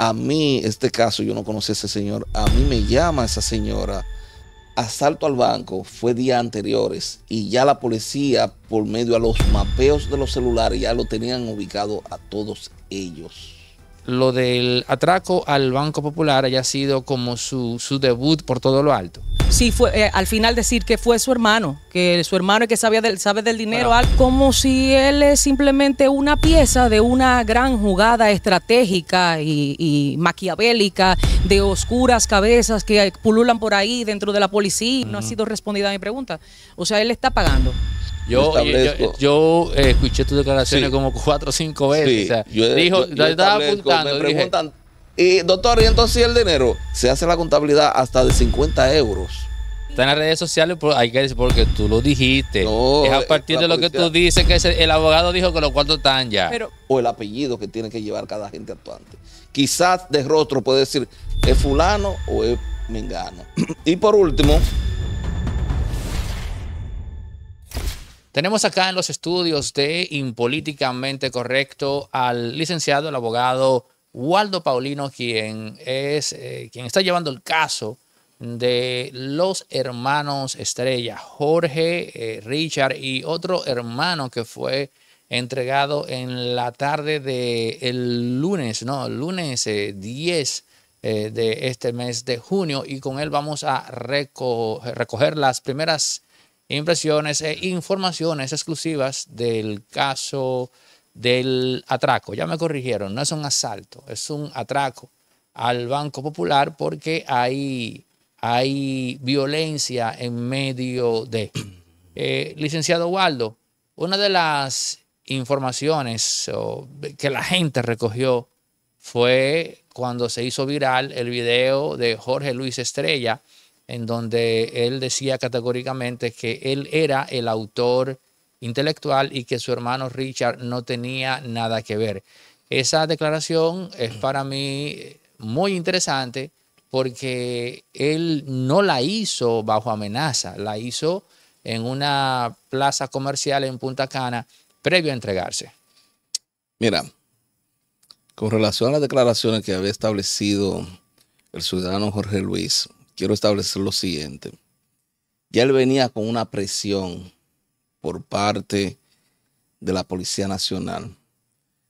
A mí, este caso, yo no conocí a ese señor. A mí me llama esa señora. Asalto al banco fue día anteriores y ya la policía, por medio a los mapeos de los celulares, ya lo tenían ubicado a todos ellos lo del atraco al Banco Popular haya sido como su, su debut por todo lo alto. Sí, fue, eh, al final decir que fue su hermano, que su hermano es que sabía del, sabe del dinero, como si él es simplemente una pieza de una gran jugada estratégica y, maquiavélica de oscuras cabezas que pululan por ahí dentro de la policía. No ha sido respondida a mi pregunta. O sea, él está pagando. Yo, eh, escuché tus declaraciones como cuatro o cinco veces. dijo, estaba apuntando. y doctor, ¿y entonces el dinero? Se hace la contabilidad hasta de 50 euros. Está en las redes sociales, pues, hay que decir porque tú lo dijiste. es a eh, partir de lo que tú dices que el abogado dijo que los cuatro están ya. o el apellido que tiene que llevar cada gente actuante. Quizás de rostro puede decir, es fulano o es mengano. y por último, Tenemos acá en los estudios de Impolíticamente Correcto al licenciado, el abogado Waldo Paulino, quien, es, eh, quien está llevando el caso de los hermanos Estrella, Jorge, eh, Richard y otro hermano que fue entregado en la tarde del el lunes, ¿no? lunes 10 eh, de este mes de junio y con él vamos a recoger las primeras impresiones e informaciones exclusivas del caso del atraco. Ya me corrigieron, no es un asalto, es un atraco al Banco Popular porque hay, hay violencia en medio de... Eh, licenciado Waldo, una de las informaciones que la gente recogió fue cuando se hizo viral el video de Jorge Luis Estrella, en donde él decía categóricamente que él era el autor intelectual y que su hermano Richard no tenía nada que ver. Esa declaración es para mí muy interesante porque él no la hizo bajo amenaza, la hizo en una plaza comercial en Punta Cana previo a entregarse. Mira, con relación a las declaraciones que había establecido el ciudadano Jorge Luis, quiero establecer lo siguiente. Ya él venía con una presión por parte de la Policía Nacional.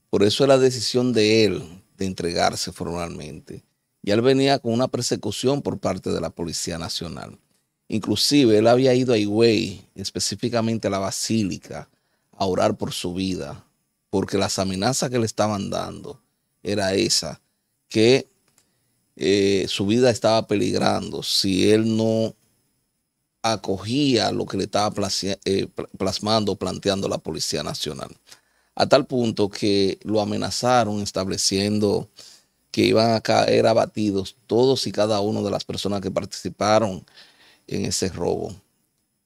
Por eso es la decisión de él de entregarse formalmente. Ya él venía con una persecución por parte de la Policía Nacional. Inclusive él había ido a Higüey, específicamente a la Basílica, a orar por su vida, porque las amenazas que le estaban dando era esa, que eh, su vida estaba peligrando si él no acogía lo que le estaba plasmando eh, plasmando, planteando la Policía Nacional. A tal punto que lo amenazaron estableciendo que iban a caer abatidos todos y cada uno de las personas que participaron en ese robo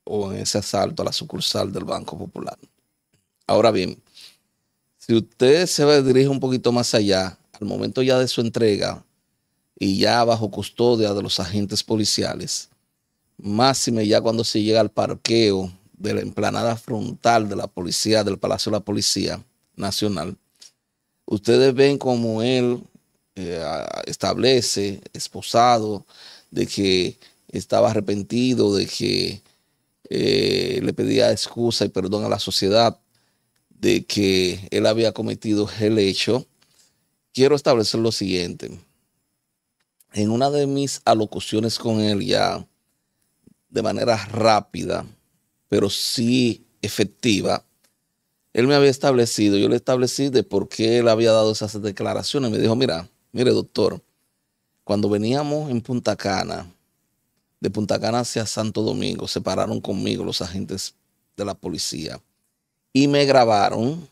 o en ese asalto a la sucursal del Banco Popular. Ahora bien, si usted se dirige un poquito más allá, al momento ya de su entrega, y ya bajo custodia de los agentes policiales. Máxime ya cuando se llega al parqueo de la emplanada frontal de la policía, del Palacio de la Policía Nacional, ustedes ven como él eh, establece, esposado, de que estaba arrepentido, de que eh, le pedía excusa y perdón a la sociedad de que él había cometido el hecho, quiero establecer lo siguiente en una de mis alocuciones con él ya de manera rápida, pero sí efectiva, él me había establecido, yo le establecí de por qué él había dado esas declaraciones. Me dijo, mira, mire doctor, cuando veníamos en Punta Cana, de Punta Cana hacia Santo Domingo, se pararon conmigo los agentes de la policía y me grabaron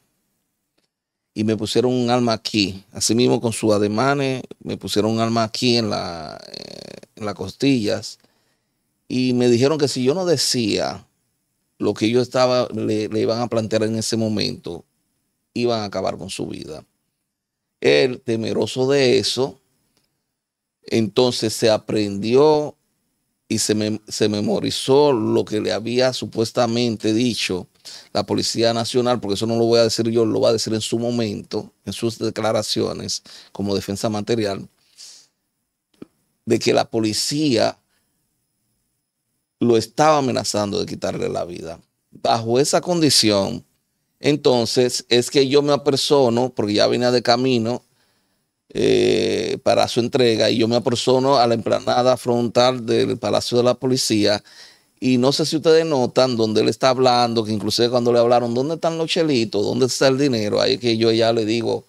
y me pusieron un alma aquí. Asimismo, con sus ademanes, me pusieron un alma aquí en, la, eh, las costillas. Y me dijeron que si yo no decía lo que yo estaba, le, iban a plantear en ese momento, iban a acabar con su vida. Él, temeroso de eso, entonces se aprendió y se, me, se memorizó lo que le había supuestamente dicho la Policía Nacional, porque eso no lo voy a decir yo, lo va a decir en su momento, en sus declaraciones como defensa material, de que la policía lo estaba amenazando de quitarle la vida. Bajo esa condición, entonces es que yo me apersono, porque ya venía de camino eh, para su entrega, y yo me apersono a la emplanada frontal del Palacio de la Policía y no sé si ustedes notan dónde él está hablando, que inclusive cuando le hablaron, ¿dónde están los chelitos? ¿Dónde está el dinero? Ahí que yo ya le digo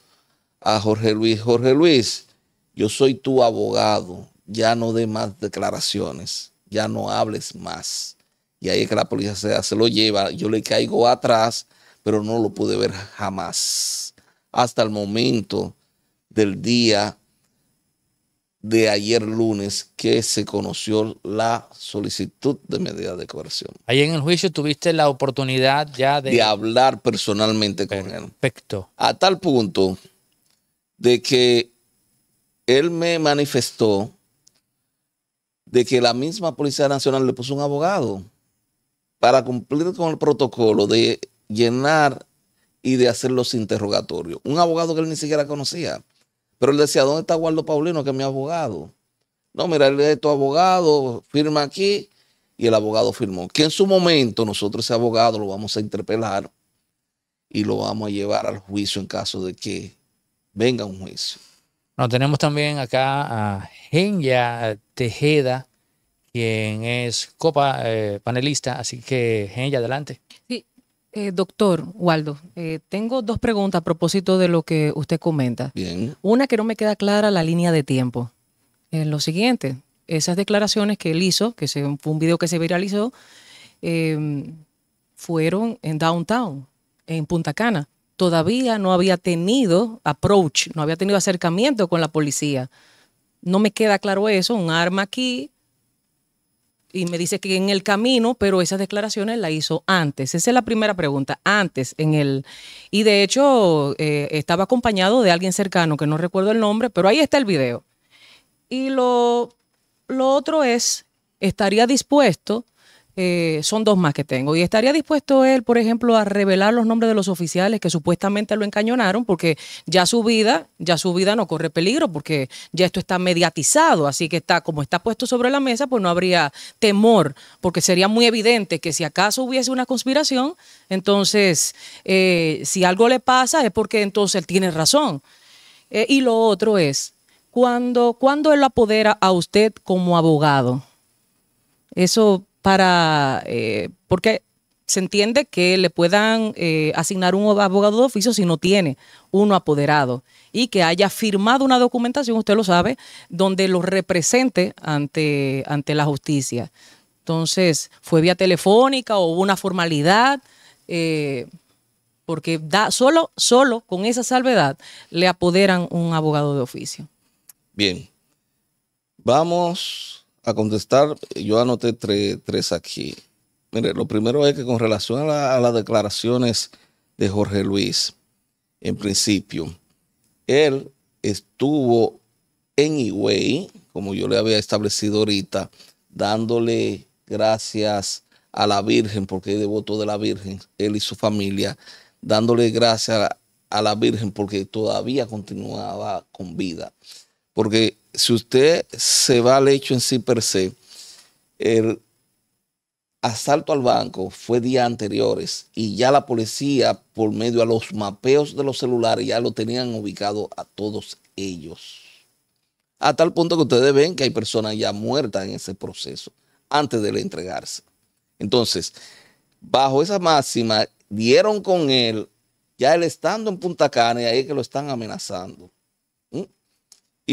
a Jorge Luis, Jorge Luis, yo soy tu abogado, ya no dé más declaraciones, ya no hables más. Y ahí es que la policía se, se lo lleva, yo le caigo atrás, pero no lo pude ver jamás. Hasta el momento del día de ayer lunes que se conoció la solicitud de medida de coerción. Ahí en el juicio tuviste la oportunidad ya de... de hablar personalmente con él. A tal punto de que él me manifestó de que la misma Policía Nacional le puso un abogado para cumplir con el protocolo de llenar y de hacer los interrogatorios. Un abogado que él ni siquiera conocía. Pero él decía, ¿dónde está Waldo Paulino, que es mi abogado? No, mira, él es tu abogado, firma aquí, y el abogado firmó. Que en su momento nosotros ese abogado lo vamos a interpelar y lo vamos a llevar al juicio en caso de que venga un juicio. Nos tenemos también acá a Genya Tejeda, quien es copa eh, panelista, así que Genya, adelante. Sí, eh, doctor Waldo, eh, tengo dos preguntas a propósito de lo que usted comenta. Una que no me queda clara la línea de tiempo. En eh, lo siguiente, esas declaraciones que él hizo, que fue un video que se viralizó, em, fueron en Downtown, en Punta Cana. Todavía no había tenido approach, no había tenido acercamiento con la policía. No me queda claro eso, un arma aquí, y me dice que en el camino, pero esas declaraciones la hizo antes. Esa es la primera pregunta, antes en el... Y de hecho eh, estaba acompañado de alguien cercano, que no recuerdo el nombre, pero ahí está el video. Y lo, lo otro es, estaría dispuesto eh, son dos más que tengo. Y estaría dispuesto él, por ejemplo, a revelar los nombres de los oficiales que supuestamente lo encañonaron, porque ya su vida, ya su vida no corre peligro, porque ya esto está mediatizado, así que está, como está puesto sobre la mesa, pues no habría temor, porque sería muy evidente que si acaso hubiese una conspiración, entonces, eh, si algo le pasa es porque entonces él tiene razón. Eh, y lo otro es, cuando, cuando él apodera a usted como abogado, eso para, eh, porque se entiende que le puedan eh, asignar un abogado de oficio si no tiene uno apoderado y que haya firmado una documentación, usted lo sabe, donde lo represente ante, ante la justicia. Entonces, fue vía telefónica o una formalidad, eh, porque da, solo, solo con esa salvedad le apoderan un abogado de oficio. Bien, vamos a contestar, yo anoté tres, aquí. Mire, lo primero es que con relación a, las declaraciones de Jorge Luis, en principio, él estuvo en Higüey, como yo le había establecido ahorita, dándole gracias a la Virgen, porque es devoto de la Virgen, él y su familia, dándole gracias a la Virgen porque todavía continuaba con vida. Porque si usted se va al hecho en sí per se, el asalto al banco fue día anteriores y ya la policía, por medio a los mapeos de los celulares, ya lo tenían ubicado a todos ellos. A tal punto que ustedes ven que hay personas ya muertas en ese proceso antes de entregarse. Entonces, bajo esa máxima, dieron con él, ya él estando en Punta Cana, y ahí que lo están amenazando.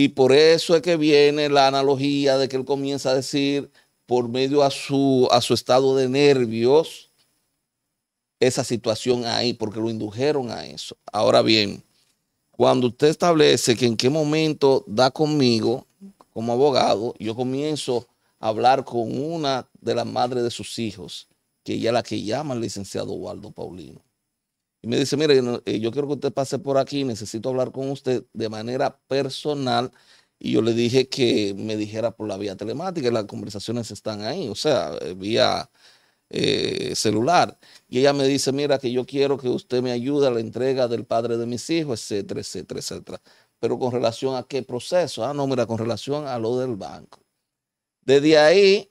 Y por eso es que viene la analogía de que él comienza a decir por medio a su, a su estado de nervios esa situación ahí, porque lo indujeron a eso. Ahora bien, cuando usted establece que en qué momento da conmigo como abogado, yo comienzo a hablar con una de las madres de sus hijos, que ella es la que llama al licenciado Waldo Paulino y me dice, mire, eh, yo quiero que usted pase por aquí, necesito hablar con usted de manera personal. Y yo le dije que me dijera por la vía telemática, y las conversaciones están ahí, o sea, eh, vía eh, celular. Y ella me dice, mira, que yo quiero que usted me ayude a la entrega del padre de mis hijos, etcétera, etcétera, etcétera. Pero con relación a qué proceso? Ah, no, mira, con relación a lo del banco. Desde ahí,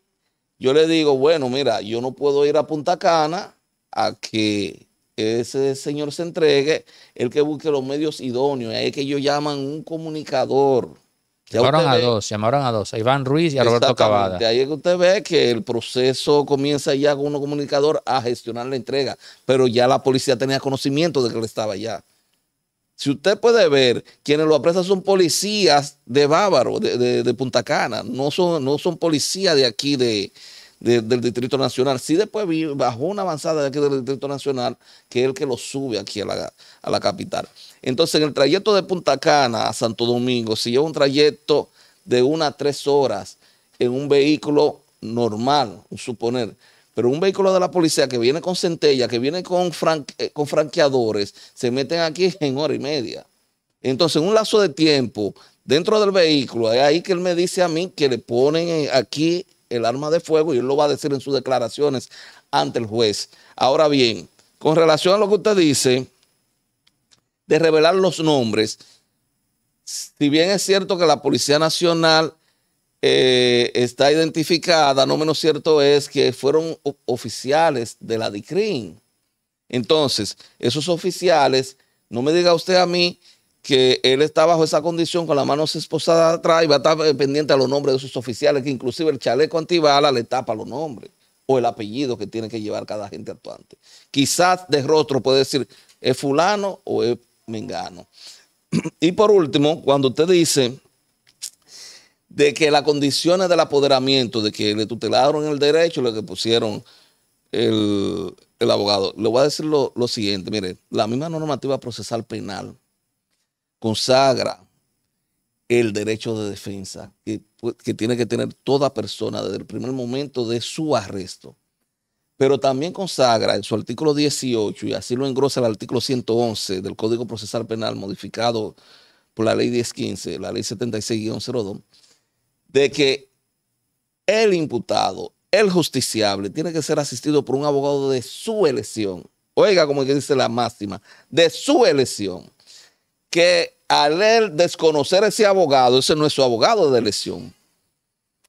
yo le digo, bueno, mira, yo no puedo ir a Punta Cana a que ese señor se entregue, el que busque los medios idóneos, es que ellos llaman un comunicador. Llamaron a dos, llamaron a dos, a Iván Ruiz y a Roberto Cavada. Ahí es que usted ve que el proceso comienza ya con un comunicador a gestionar la entrega, pero ya la policía tenía conocimiento de que él estaba allá. Si usted puede ver, quienes lo apresan son policías de Bávaro, de, de, Punta Cana, no son, no son policías de aquí de, del Distrito Nacional. si después bajó una avanzada de aquí del Distrito Nacional, que es el que lo sube aquí a la, a la capital. Entonces, en el trayecto de Punta Cana a Santo Domingo, si lleva un trayecto de una a tres horas en un vehículo normal, suponer, pero un vehículo de la policía que viene con centella, que viene con, eh, con franqueadores, se meten aquí en hora y media. Entonces, en un lazo de tiempo, dentro del vehículo, es ahí que él me dice a mí que le ponen eh, aquí el arma de fuego y él lo va a decir en sus declaraciones ante el juez. Ahora bien, con relación a lo que usted dice de revelar los nombres, si bien es cierto que la Policía Nacional eh, está identificada, no menos cierto es que fueron oficiales de la DICRIN. Entonces, esos oficiales, no me diga usted a mí que él está bajo esa condición con la mano esposada atrás y va a estar eh, pendiente a los nombres de sus oficiales, que inclusive el chaleco antibala le tapa los nombres o el apellido que tiene que llevar cada agente actuante. Quizás de rostro puede decir, es fulano o es mengano. Y por último, cuando usted dice de que las condiciones del apoderamiento, de que le tutelaron el derecho, lo que pusieron el, abogado, le voy a decir lo, lo siguiente, mire, la misma normativa procesal penal consagra el derecho de defensa que, tiene que tener toda persona desde el primer momento de su arresto. Pero también consagra en su artículo 18, y así lo engrosa el artículo 111 del Código Procesal Penal modificado por la ley 1015, la ley 76-02, de que el imputado, el justiciable, tiene que ser asistido por un abogado de su elección. Oiga, como dice la máxima, de su elección que al él desconocer ese abogado, ese no es su abogado de elección.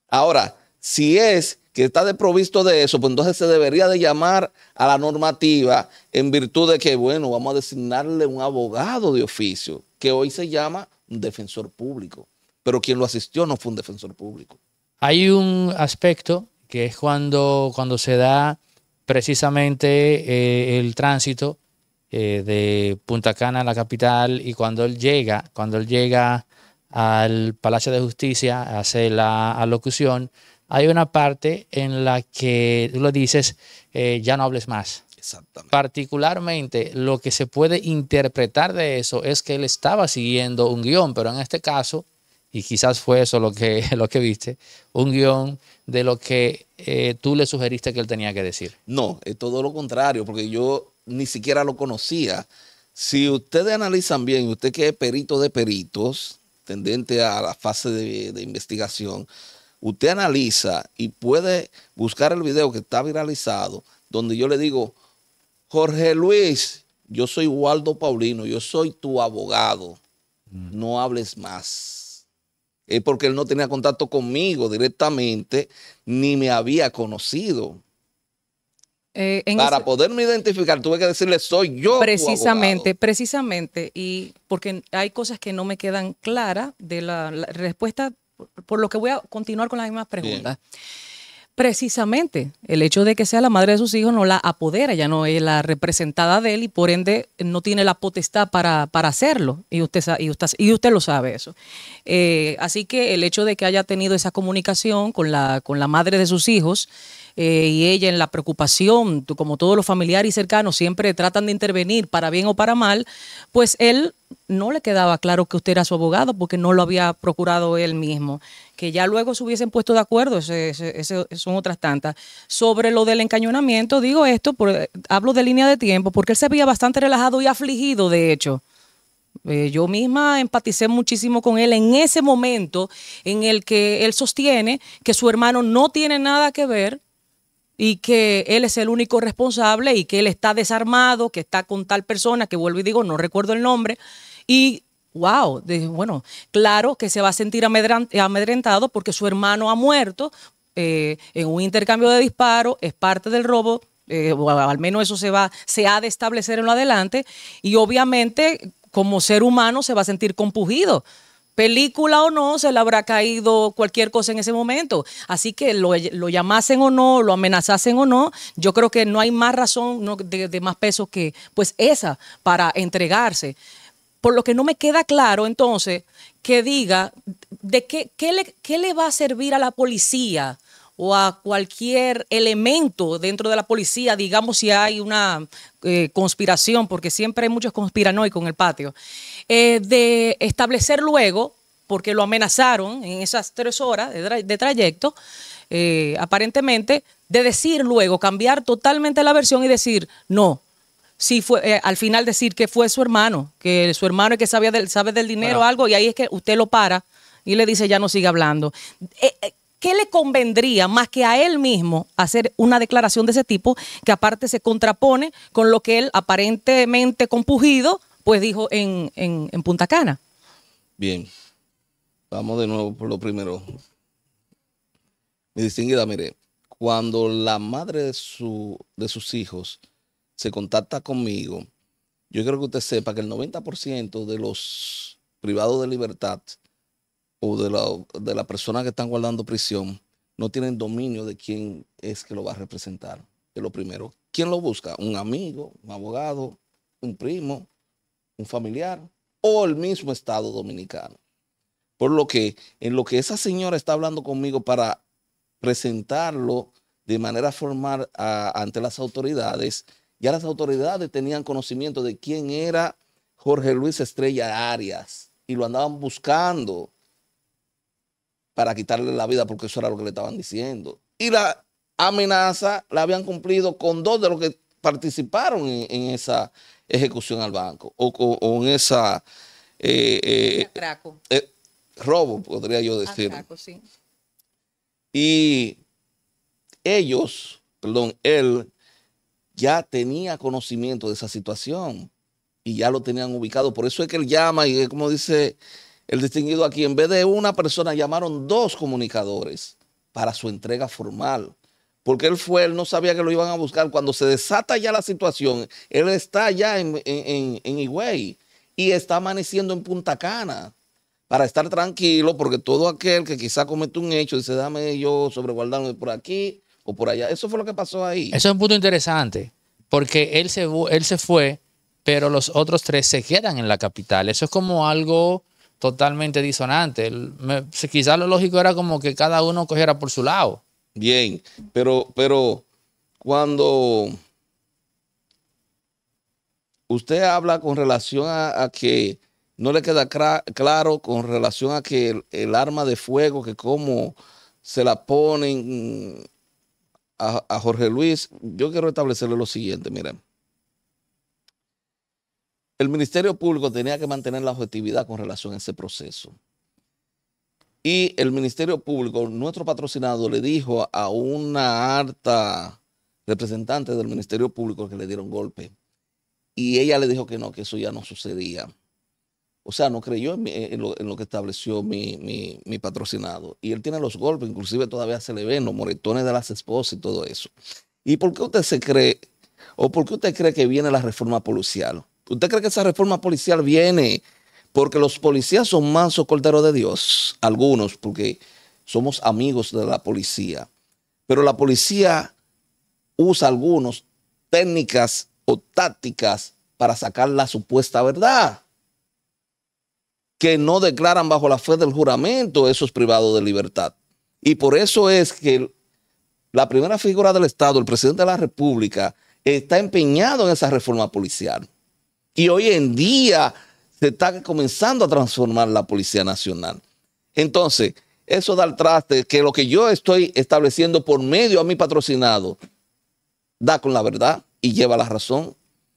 Ahora, si es que está desprovisto de eso, pues entonces se debería de llamar a la normativa en virtud de que, bueno, vamos a designarle un abogado de oficio, que hoy se llama un defensor público, pero quien lo asistió no fue un defensor público. Hay un aspecto que es cuando, cuando se da precisamente eh, el tránsito eh, de Punta Cana, la capital, y cuando él llega, cuando él llega al Palacio de Justicia, hace la alocución, hay una parte en la que tú le dices, eh, ya no hables más. Exactamente. Particularmente, lo que se puede interpretar de eso es que él estaba siguiendo un guión, pero en este caso, y quizás fue eso lo que, lo que viste, un guión de lo que eh, tú le sugeriste que él tenía que decir. No, es todo lo contrario, porque yo ni siquiera lo conocía. Si ustedes analizan bien, usted que es perito de peritos, tendente a la fase de, investigación, usted analiza y puede buscar el video que está viralizado, donde yo le digo, Jorge Luis, yo soy Waldo Paulino, yo soy tu abogado, mm. no hables más. Es porque él no tenía contacto conmigo directamente, ni me había conocido. Eh, para poderme identificar, tuve que decirle, soy yo. Precisamente, precisamente. Y porque hay cosas que no me quedan claras de la, respuesta, por, lo que voy a continuar con las mismas preguntas. precisamente el hecho de que sea la madre de sus hijos no la apodera, ya no es la representada de él y por ende no tiene la potestad para, hacerlo. Y usted, y, usted, y usted lo sabe eso. Eh, así que el hecho de que haya tenido esa comunicación con la, con la madre de sus hijos eh, y ella en la preocupación, como todos los familiares y cercanos siempre tratan de intervenir para bien o para mal, pues él no le quedaba claro que usted era su abogado porque no lo había procurado él mismo. Que ya luego se hubiesen puesto de acuerdo, son otras tantas. Sobre lo del encañonamiento, digo esto, por, hablo de línea de tiempo, porque él se veía bastante relajado y afligido, de hecho. Eh, yo misma empaticé muchísimo con él en ese momento en el que él sostiene que su hermano no tiene nada que ver y que él es el único responsable y que él está desarmado, que está con tal persona, que vuelvo y digo, no recuerdo el nombre, y wow, bueno, claro que se va a sentir amedrentado porque su hermano ha muerto eh, en un intercambio de disparos, es parte del robo. Eh, al menos eso se va, se ha de establecer en lo adelante, y obviamente como ser humano se va a sentir compugido película o no, se le habrá caído cualquier cosa en ese momento. Así que lo, llamasen o no, lo amenazasen o no, yo creo que no hay más razón de, más peso que pues esa para entregarse. Por lo que no me queda claro entonces que diga de qué, qué, le, va a servir a la policía o a cualquier elemento dentro de la policía, digamos si hay una eh, conspiración, porque siempre hay muchos conspiranoicos en el patio, eh, de establecer luego, porque lo amenazaron en esas tres horas de, trayecto, eh, aparentemente, de decir luego, cambiar totalmente la versión y decir, no, si fue eh, al final decir que fue su hermano, que su hermano es que sabía del, sabe del dinero o algo, y ahí es que usted lo para y le dice ya no siga hablando. ¿Qué le convendría más que a él mismo hacer una declaración de ese tipo que aparte se contrapone con lo que él aparentemente compugido pues dijo en, en, Punta Cana. Bien, vamos de nuevo por lo primero. Mi distinguida, mire, cuando la madre de, su, de sus hijos se contacta conmigo, yo quiero que usted sepa que el 90% de los privados de libertad o de las la persona que están guardando prisión no tienen dominio de quién es que lo va a representar. Es lo primero. ¿Quién lo busca? Un amigo, un abogado, un primo, un familiar o el mismo Estado dominicano. Por lo que en lo que esa señora está hablando conmigo para presentarlo de manera formal ante las autoridades, ya las autoridades tenían conocimiento de quién era Jorge Luis Estrella Arias y lo andaban buscando para quitarle la vida porque eso era lo que le estaban diciendo. Y la amenaza la habían cumplido con dos de los que participaron en esa, ejecución al banco o con esa... Eh, eh, eh, robo, podría yo decir. Y ellos, perdón, él ya tenía conocimiento de esa situación y ya lo tenían ubicado. Por eso es que él llama y como dice el distinguido aquí, en vez de una persona llamaron dos comunicadores para su entrega formal porque él fue, él no sabía que lo iban a buscar. Cuando se desata ya la situación, él está ya en, en, Higüey y está amaneciendo en Punta Cana para estar tranquilo, porque todo aquel que quizá comete un hecho dice, dame yo sobreguardarme por aquí o por allá. Eso fue lo que pasó ahí. Eso es un punto interesante, porque él se, él se fue, pero los otros tres se quedan en la capital. Eso es como algo totalmente disonante. Quizá lo lógico era como que cada uno cogiera por su lado. Bien, pero, pero cuando usted habla con relación a, que no le queda claro con relación a que el, arma de fuego, que cómo se la ponen a, a Jorge Luis, yo quiero establecerle lo siguiente, miren. El Ministerio Público tenía que mantener la objetividad con relación a ese proceso. Y el Ministerio Público, nuestro patrocinado, le dijo a una harta representante del Ministerio Público que le dieron golpe. Y ella le dijo que no, que eso ya no sucedía. O sea, no creyó en, eh, lo, que estableció mi, mi, patrocinado. Y él tiene los golpes, inclusive todavía se le ven los moretones de las esposas y todo eso. ¿Y por qué usted se cree, o por qué usted cree que viene la reforma policial? ¿Usted cree que esa reforma policial viene porque los policías son mansos corderos de Dios, algunos, porque somos amigos de la policía. Pero la policía usa algunos técnicas o tácticas para sacar la supuesta verdad. Que no declaran bajo la fe del juramento esos privados de libertad. Y por eso es que la primera figura del Estado, el presidente de la República, está empeñado en esa reforma policial. Y hoy en día se está comenzando a transformar la Policía Nacional. Entonces, eso da el traste que lo que yo estoy estableciendo por medio a mi patrocinado da con la verdad y lleva la razón.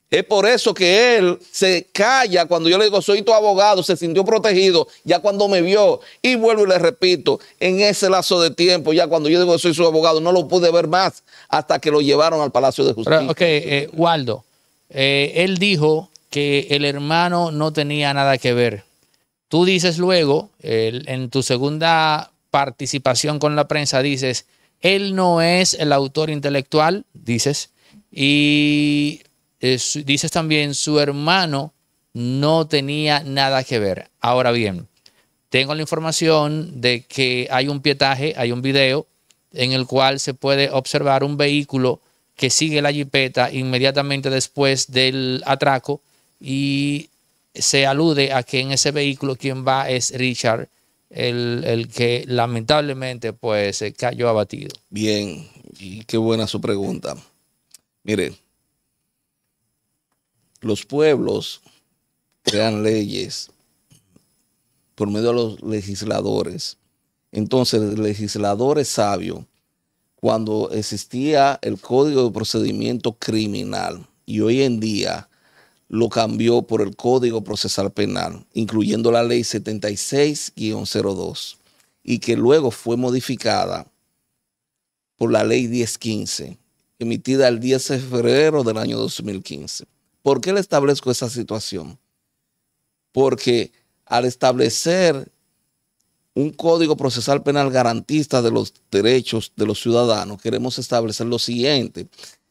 Es por eso que él se calla cuando yo le digo, soy tu abogado, se sintió protegido, ya cuando me vio, y vuelvo y le repito, en ese lazo de tiempo, ya cuando yo digo, soy su abogado, no lo pude ver más hasta que lo llevaron al Palacio de Justicia. ok, eh, Waldo, eh, él dijo que el hermano no tenía nada que ver. Tú dices luego, en tu segunda participación con la prensa, dices, él no es el autor intelectual, dices, y dices también, su hermano no tenía nada que ver. Ahora bien, tengo la información de que hay un pietaje, hay un video en el cual se puede observar un vehículo que sigue la jipeta inmediatamente después del atraco y se alude a que en ese vehículo quien va es Richard, el, que lamentablemente pues se eh, cayó abatido. Bien, y qué buena su pregunta. Mire, los pueblos crean leyes por medio de los legisladores. Entonces, el legislador es sabio. Cuando existía el Código de Procedimiento Criminal y hoy en día lo cambió por el Código Procesal Penal, incluyendo la Ley 76-02, y que luego fue modificada por la Ley 1015, emitida el 10 de febrero del año 2015. ¿Por qué le establezco esa situación? Porque al establecer un código procesal penal garantista de los derechos de los ciudadanos, queremos establecer lo siguiente,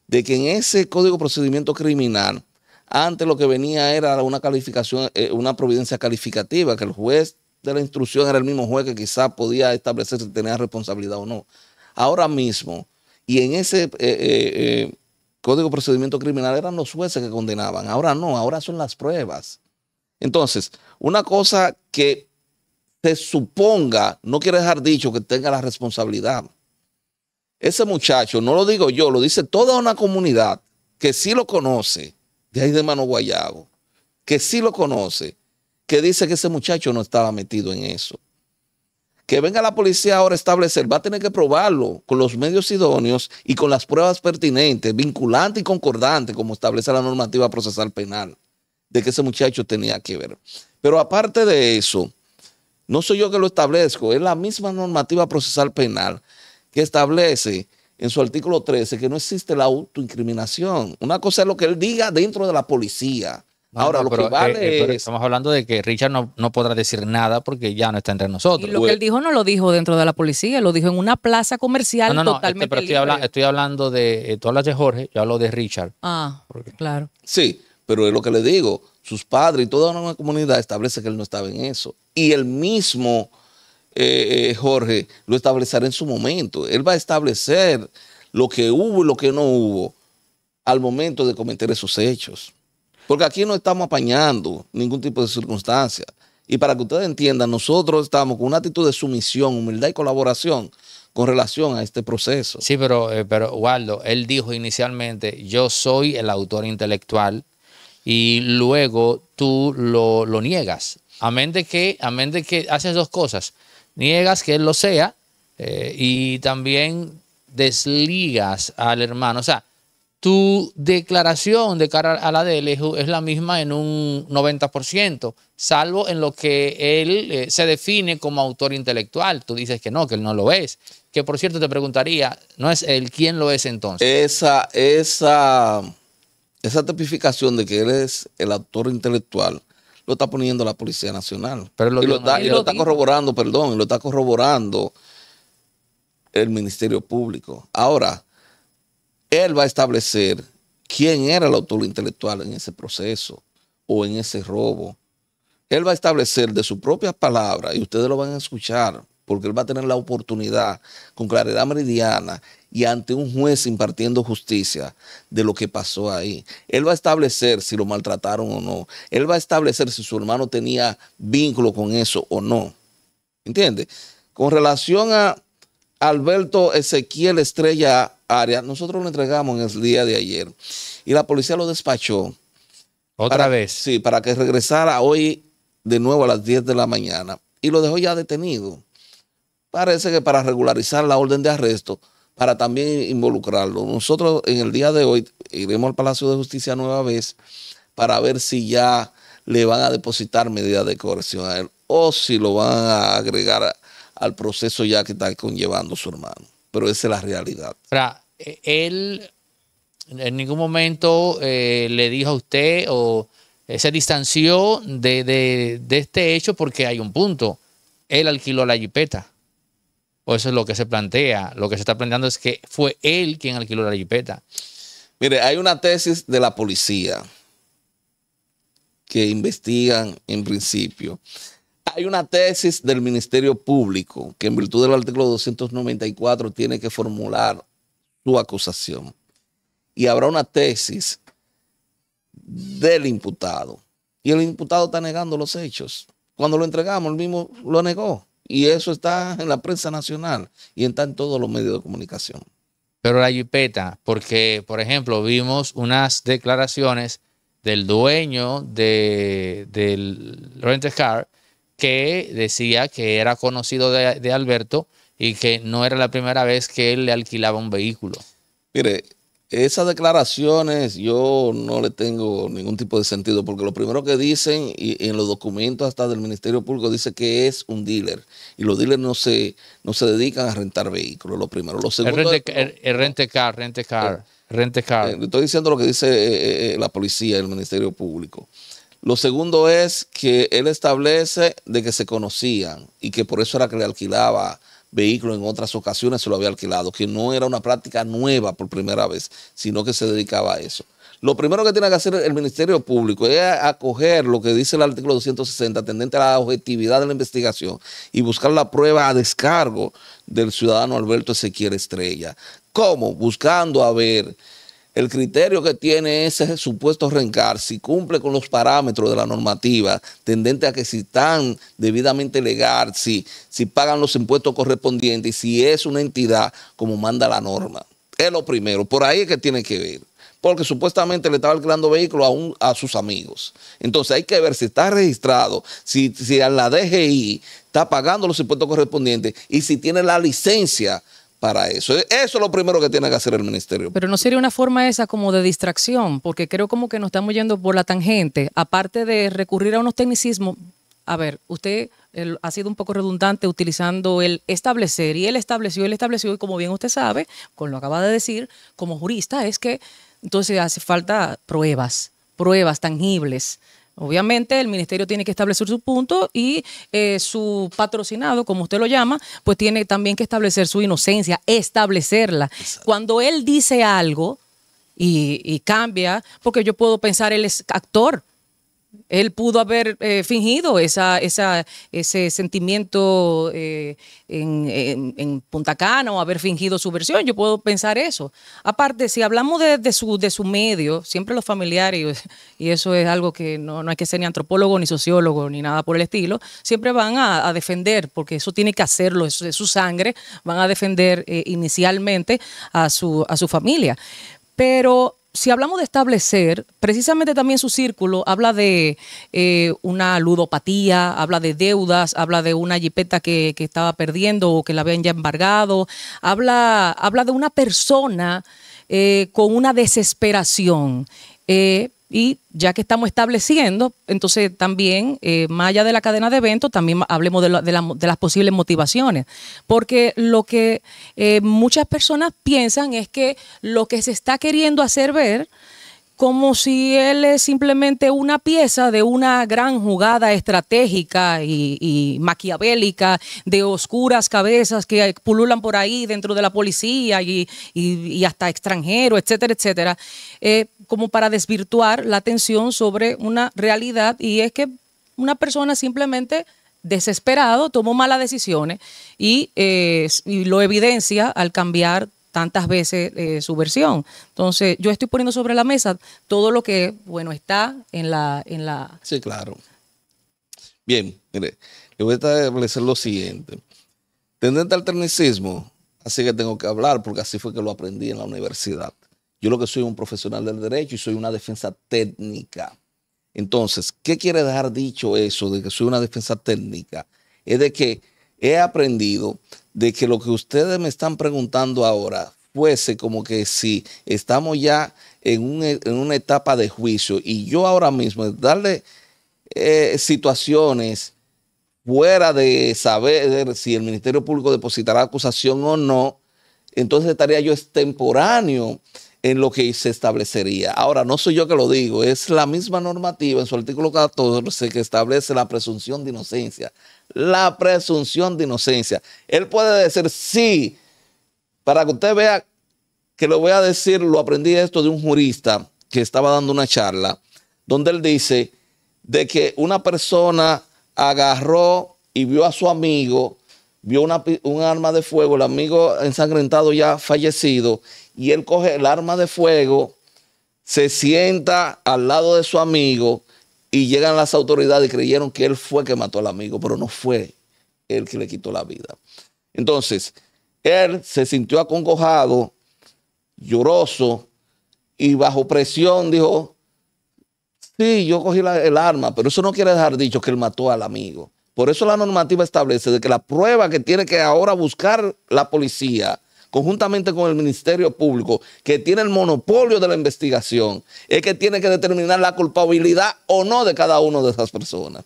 de que en ese código procedimiento criminal, antes lo que venía era una calificación, eh, una providencia calificativa, que el juez de la instrucción era el mismo juez que quizás podía establecer si tenía responsabilidad o no. Ahora mismo, y en ese eh, eh, código de procedimiento criminal eran los jueces que condenaban, ahora no, ahora son las pruebas. Entonces, una cosa que se suponga, no quiere dejar dicho que tenga la responsabilidad. Ese muchacho, no lo digo yo, lo dice toda una comunidad que sí lo conoce, de ahí de Mano Guayabo, que sí lo conoce, que dice que ese muchacho no estaba metido en eso. Que venga la policía ahora a establecer, va a tener que probarlo con los medios idóneos y con las pruebas pertinentes, vinculante y concordante, como establece la normativa procesal penal, de que ese muchacho tenía que ver. Pero aparte de eso, no soy yo que lo establezco, es la misma normativa procesal penal que establece en su artículo 13 que no existe la autoincriminación. Una cosa es lo que él diga dentro de la policía. Ahora, lo que eh, vale eh, Estamos hablando de que Richard no, podrá decir nada porque ya no está entre nosotros. lo que él dijo no lo dijo dentro de la policía, lo dijo en una plaza comercial no, no, este, totalmente pero estoy, hablando de... Eh, todas las de Jorge, yo hablo de Richard. Ah, claro. Sí, pero es lo que le digo. Sus padres y toda una comunidad establece que él no estaba en eso. Y él mismo eh, eh, Jorge, lo establecerá en su momento. Él va a establecer lo que hubo y lo que no hubo al momento de cometer esos hechos. Porque aquí no estamos apañando ningún tipo de circunstancia. Y para que ustedes entiendan, nosotros estamos con una actitud de sumisión, humildad y colaboración con relación a este proceso. Sí, pero, eh, pero Waldo, él dijo inicialmente, yo soy el autor intelectual y luego tú lo, niegas. A que, a de que haces dos cosas niegas que él lo sea eh, y también desligas al hermano. O sea, tu declaración de cara a la de él es la misma en un 90%, salvo en lo que él eh, se define como autor intelectual. Tú dices que no, que él no lo es. Que por cierto te preguntaría, ¿no es él quién lo es entonces? Esa, esa, esa tipificación de que él es el autor intelectual lo está poniendo la Policía Nacional. y, lo está, corroborando, perdón, y lo está corroborando el Ministerio Público. Ahora, él va a establecer quién era el autor intelectual en ese proceso o en ese robo. Él va a establecer de su propia palabra, y ustedes lo van a escuchar, porque él va a tener la oportunidad con claridad meridiana y ante un juez impartiendo justicia de lo que pasó ahí. Él va a establecer si lo maltrataron o no. Él va a establecer si su hermano tenía vínculo con eso o no. ¿Entiende? Con relación a Alberto Ezequiel Estrella Arias, nosotros lo entregamos en el día de ayer y la policía lo despachó. ¿Otra vez? Sí, para que regresara hoy de nuevo a las 10 de la mañana y lo dejó ya detenido. Parece que para regularizar la orden de arresto, para también involucrarlo. Nosotros en el día de hoy iremos al Palacio de Justicia nueva vez para ver si ya le van a depositar medidas de coerción a él o si lo van a agregar al proceso ya que está conllevando su hermano. Pero esa es la realidad. E-, él en ningún momento eh, le dijo a usted o eh, se distanció de, este hecho porque hay un punto. Él alquiló la jipeta eso es lo que se plantea. Lo que se está planteando es que fue él quien alquiló la jipeta. Mire, hay una tesis de la policía que investigan en principio. Hay una tesis del Ministerio Público que en virtud del artículo 294 tiene que formular su acusación. Y habrá una tesis del imputado. Y el imputado está negando los hechos. Cuando lo entregamos, el mismo lo negó. Y eso está en la prensa nacional y está en todos los medios de comunicación. Pero la yipeta, porque, por ejemplo, vimos unas declaraciones del dueño de, del rent car que decía que era conocido de, de Alberto y que no era la primera vez que él le alquilaba un vehículo. Mire, esas declaraciones yo no le tengo ningún tipo de sentido, porque lo primero que dicen, y en los documentos hasta del Ministerio Público, dice que es un dealer, y los dealers no se, no se dedican a rentar vehículos, lo primero. Lo segundo, el, rente, car, rente car, eh, rente car. Eh, estoy diciendo lo que dice eh, la policía, el Ministerio Público. Lo segundo es que él establece de que se conocían y que por eso era que le alquilaba vehículo en otras ocasiones, se lo había alquilado, que no era una práctica nueva por primera vez, sino que se dedicaba a eso. Lo primero que tiene que hacer el Ministerio Público es acoger lo que dice el artículo 260 tendente a la objetividad de la investigación y buscar la prueba a descargo del ciudadano Alberto Ezequiel Estrella. ¿Cómo? Buscando a ver el criterio que tiene ese supuesto rencar, si cumple con los parámetros de la normativa, tendente a que si están debidamente legal, si, si pagan los impuestos correspondientes, si es una entidad como manda la norma. Es lo primero, por ahí es que tiene que ver porque supuestamente le estaba alquilando vehículos a, a sus amigos. Entonces hay que ver si está registrado, si, si a la DGI está pagando los impuestos correspondientes y si tiene la licencia para eso. Eso es lo primero que tiene que hacer el ministerio. Pero no sería una forma esa como de distracción, porque creo como que nos estamos yendo por la tangente, aparte de recurrir a unos tecnicismos. A ver, usted ha sido un poco redundante utilizando el establecer y él estableció, él estableció y como bien usted sabe, con lo acaba de decir, como jurista, es que entonces hace falta pruebas, pruebas tangibles Obviamente el ministerio tiene que establecer su punto y eh, su patrocinado, como usted lo llama, pues tiene también que establecer su inocencia, establecerla. Cuando él dice algo y, y, cambia, porque yo puedo pensar él es actor, él pudo haber eh, fingido ese sentimiento eh, en, Punta Cana o haber fingido su versión. Yo puedo pensar eso. Aparte, si hablamos de, su, medio, siempre los familiares, y eso es algo que no, hay que ser ni antropólogo, ni sociólogo, ni nada por el estilo, siempre van a, defender, porque eso tiene que hacerlo, es, su sangre, van a defender eh, inicialmente a su, a su familia. Pero si hablamos de establecer, precisamente también su círculo habla de eh, una ludopatía, habla de deudas, habla de una jipeta que, estaba perdiendo o que la habían ya embargado, habla, habla de una persona eh, con una desesperación. Eh, y ya que estamos estableciendo, entonces también, eh, más allá de la cadena de eventos, también hablemos de, las posibles motivaciones. Porque lo que eh, muchas personas piensan es que lo que se está queriendo hacer ver como si él es simplemente una pieza de una gran jugada estratégica y, maquiavélica de oscuras cabezas que pululan por ahí dentro de la policía y, y, hasta extranjeros, etcétera, etcétera, eh, como para desvirtuar la atención sobre una realidad y es que una persona simplemente desesperado tomó malas decisiones y eh, lo evidencia al cambiar tantas veces eh, su versión. Entonces, yo estoy poniendo sobre la mesa todo lo que, bueno, está en la... En la... Sí, claro. Bien, mire, le voy a establecer lo siguiente. Tendente al tecnicismo, así que tengo que hablar porque así fue que lo aprendí en la universidad. Yo lo que soy un profesional del derecho y soy una defensa técnica. Entonces, ¿qué quiere dejar dicho eso de que soy una defensa técnica? Es de que he aprendido de que lo que ustedes me están preguntando ahora fuese como que si estamos ya en, una etapa de juicio y yo ahora mismo darle eh, situaciones fuera de saber si el Ministerio Público depositará acusación o no, entonces estaría yo extemporáneo en lo que se establecería. Ahora, no soy yo que lo digo, es la misma normativa en su artículo 14 que establece la presunción de inocencia la presunción de inocencia. Él puede decir sí, para que usted vea que lo voy a decir, lo aprendí esto de un jurista que estaba dando una charla, donde él dice de que una persona agarró y vio a su amigo, vio una, un arma de fuego, el amigo ensangrentado ya fallecido, y él coge el arma de fuego, se sienta al lado de su amigo y llegan las autoridades y creyeron que él fue que mató al amigo, pero no fue él que le quitó la vida. Entonces, él se sintió acongojado, lloroso y bajo presión dijo, sí, yo cogí el arma, pero eso no quiere dejar dicho que él mató al amigo. Por eso la normativa establece de que la prueba que tiene que ahora buscar la policía conjuntamente con el Ministerio Público, que tiene el monopolio de la investigación, es que tiene que determinar la culpabilidad o no de cada una de esas personas.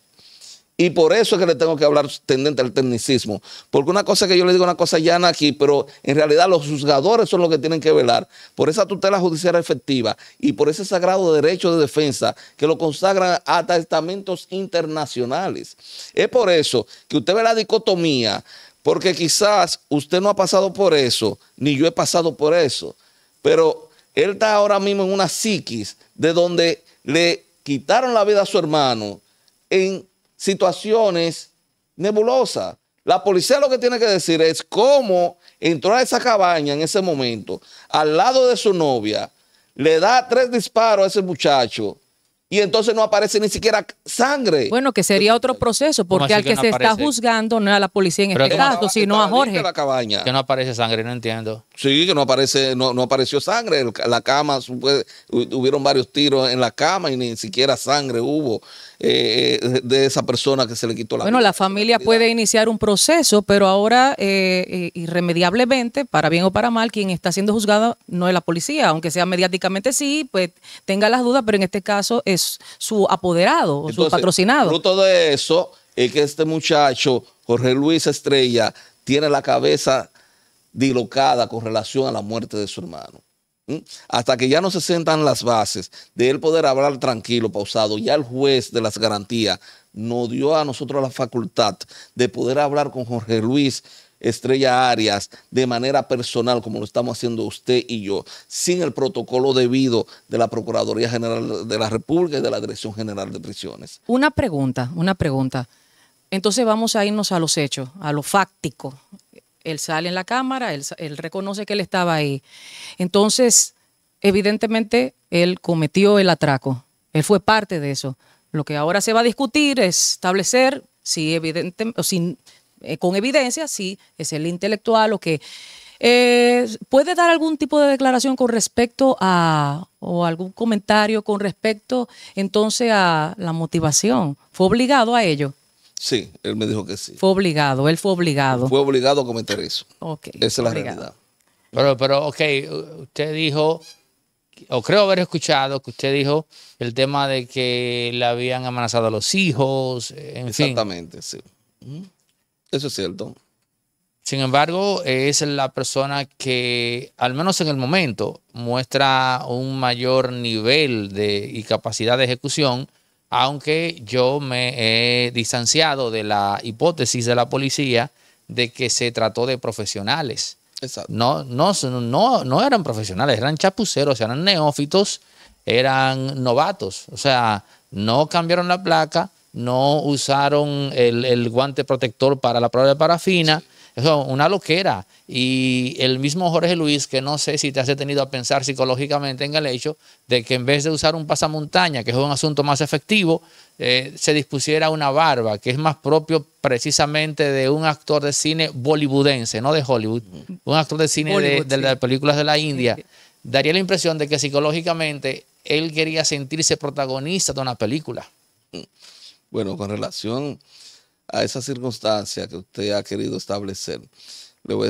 Y por eso es que le tengo que hablar tendente al tecnicismo. Porque una cosa que yo le digo, una cosa llana aquí, pero en realidad los juzgadores son los que tienen que velar por esa tutela judicial efectiva y por ese sagrado derecho de defensa que lo consagran a testamentos internacionales. Es por eso que usted ve la dicotomía porque quizás usted no ha pasado por eso, ni yo he pasado por eso, pero él está ahora mismo en una psiquis de donde le quitaron la vida a su hermano en situaciones nebulosas. La policía lo que tiene que decir es cómo entró a esa cabaña en ese momento, al lado de su novia, le da tres disparos a ese muchacho y entonces no aparece ni siquiera sangre. Bueno, que sería otro proceso, porque al que, se está juzgando no es a la policía en este caso, sino a Jorge. Que no aparece sangre, no entiendo. Sí, que no aparece, no, no apareció sangre. La cama, tuvieron varios tiros en la cama y ni siquiera sangre hubo. Eh, de esa persona que se le quitó la bueno, vida. Bueno, la familia puede iniciar un proceso, pero ahora eh, eh, irremediablemente, para bien o para mal, quien está siendo juzgado no es la policía, aunque sea mediáticamente sí, pues tenga las dudas, pero en este caso es su apoderado su patrocinado. Fruto de eso es que este muchacho, Jorge Luis Estrella, tiene la cabeza dilocada con relación a la muerte de su hermano hasta que ya no se sentan las bases de él poder hablar tranquilo, pausado, ya el juez de las garantías nos dio a nosotros la facultad de poder hablar con Jorge Luis Estrella Arias de manera personal, como lo estamos haciendo usted y yo, sin el protocolo debido de la Procuraduría General de la República y de la Dirección General de Prisiones. Una pregunta, una pregunta. Entonces vamos a irnos a los hechos, a lo fáctico, él sale en la cámara, él, reconoce que él estaba ahí. Entonces, evidentemente, él cometió el atraco. Él fue parte de eso. Lo que ahora se va a discutir es establecer si evidentemente, o eh, con evidencia si es el intelectual o que eh, puede dar algún tipo de declaración con respecto a o algún comentario con respecto entonces a la motivación. Fue obligado a ello. Sí, él me dijo que sí. Fue obligado, él fue obligado. Fue obligado a cometer eso. Esa es la realidad. Pero, pero, ok, usted dijo, o creo haber escuchado que usted dijo el tema de que le habían amenazado a los hijos, en Exactamente, sí. Eso es cierto. Sin embargo, es la persona que, al menos en el momento, muestra un mayor nivel de, y capacidad de ejecución aunque yo me he distanciado de la hipótesis de la policía de que se trató de profesionales. Exacto. No, no, no, no eran profesionales, eran chapuceros, eran neófitos, eran novatos. O sea, no cambiaron la placa, no usaron el, guante protector para la prueba de parafina. Eso es una loquera. Y el mismo Jorge Luis, que no sé si te has tenido a pensar psicológicamente en el hecho de que en vez de usar un pasamontaña, que es un asunto más efectivo, eh, se dispusiera una barba, que es más propio precisamente de un actor de cine bollywoodense, no de Hollywood, mm. un actor de cine de, las películas de la India. Daría la impresión de que psicológicamente él quería sentirse protagonista de una película. Bueno, con relación a esa circunstancia que usted ha querido establecer, le voy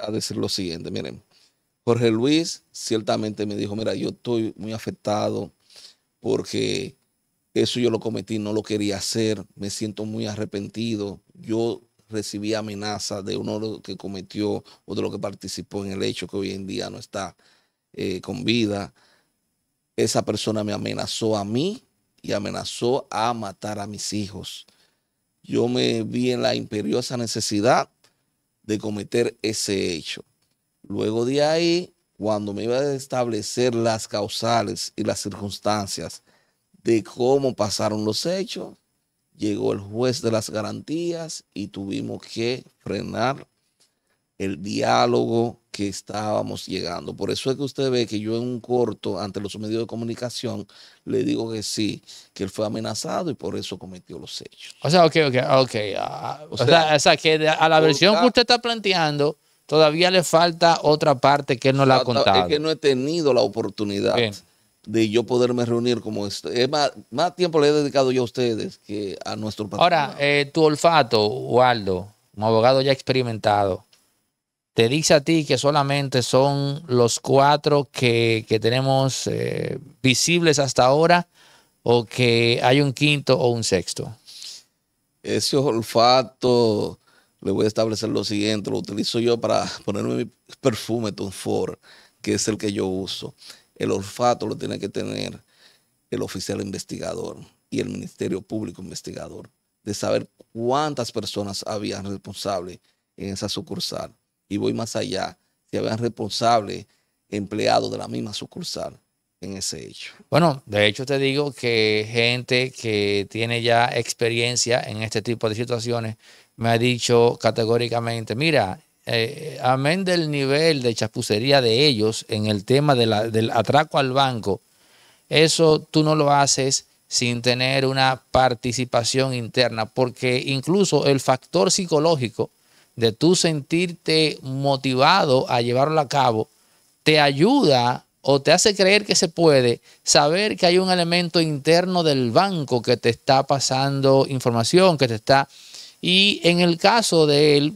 a, decir lo siguiente, miren, Jorge Luis ciertamente me dijo, mira, yo estoy muy afectado porque eso yo lo cometí, no lo quería hacer, me siento muy arrepentido, yo recibí amenazas de uno que cometió o de lo que participó en el hecho que hoy en día no está eh, con vida. Esa persona me amenazó a mí y amenazó a matar a mis hijos yo me vi en la imperiosa necesidad de cometer ese hecho. Luego de ahí, cuando me iba a establecer las causales y las circunstancias de cómo pasaron los hechos, llegó el juez de las garantías y tuvimos que frenar el diálogo que estábamos llegando. Por eso es que usted ve que yo en un corto ante los medios de comunicación le digo que sí, que él fue amenazado y por eso cometió los hechos. O sea, ok, ok, ok. Ah, o, sea, que a la versión que usted está planteando, todavía le falta otra parte que él no la ha contado. Es que no he tenido la oportunidad. de yo poderme reunir como esto. más, tiempo le he dedicado yo a ustedes que a nuestro país. Ahora, eh, tu olfato, Waldo, un abogado ya experimentado, te dice a ti que solamente son los cuatro que, tenemos eh, visibles hasta ahora o que hay un quinto o un sexto? Ese olfato, le voy a establecer lo siguiente, lo utilizo yo para ponerme mi perfume Tom que es el que yo uso. El olfato lo tiene que tener el oficial investigador y el Ministerio Público Investigador, de saber cuántas personas habían responsable en esa sucursal y voy más allá, que habían responsables empleados de la misma sucursal en ese hecho. Bueno, de hecho te digo que gente que tiene ya experiencia en este tipo de situaciones me ha dicho categóricamente, mira, eh, amén del nivel de chapucería de ellos en el tema del atraco al banco, eso tú no lo haces sin tener una participación interna, porque incluso el factor psicológico de tú sentirte motivado a llevarlo a cabo, te ayuda o te hace creer que se puede saber que hay un elemento interno del banco que te está pasando información, que te está... Y en el caso de él,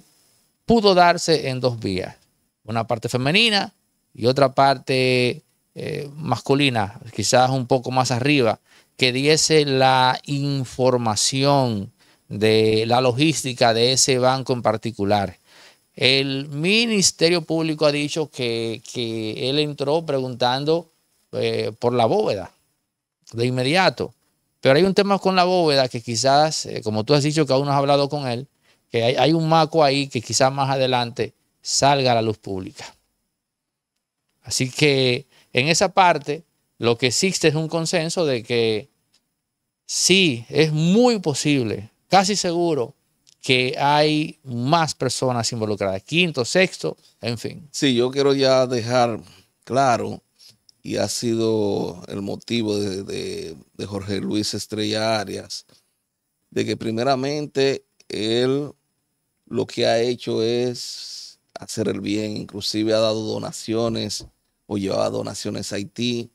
pudo darse en dos vías, una parte femenina y otra parte eh, masculina, quizás un poco más arriba, que diese la información de la logística de ese banco en particular. El Ministerio Público ha dicho que, él entró preguntando eh, por la bóveda de inmediato. Pero hay un tema con la bóveda que quizás, eh, como tú has dicho que aún no has hablado con él, que hay, hay un maco ahí que quizás más adelante salga a la luz pública. Así que en esa parte lo que existe es un consenso de que sí, es muy posible casi seguro que hay más personas involucradas, quinto, sexto, en fin. Sí, yo quiero ya dejar claro, y ha sido el motivo de, Jorge Luis Estrella Arias, de que primeramente él lo que ha hecho es hacer el bien, inclusive ha dado donaciones o llevado donaciones a Haití,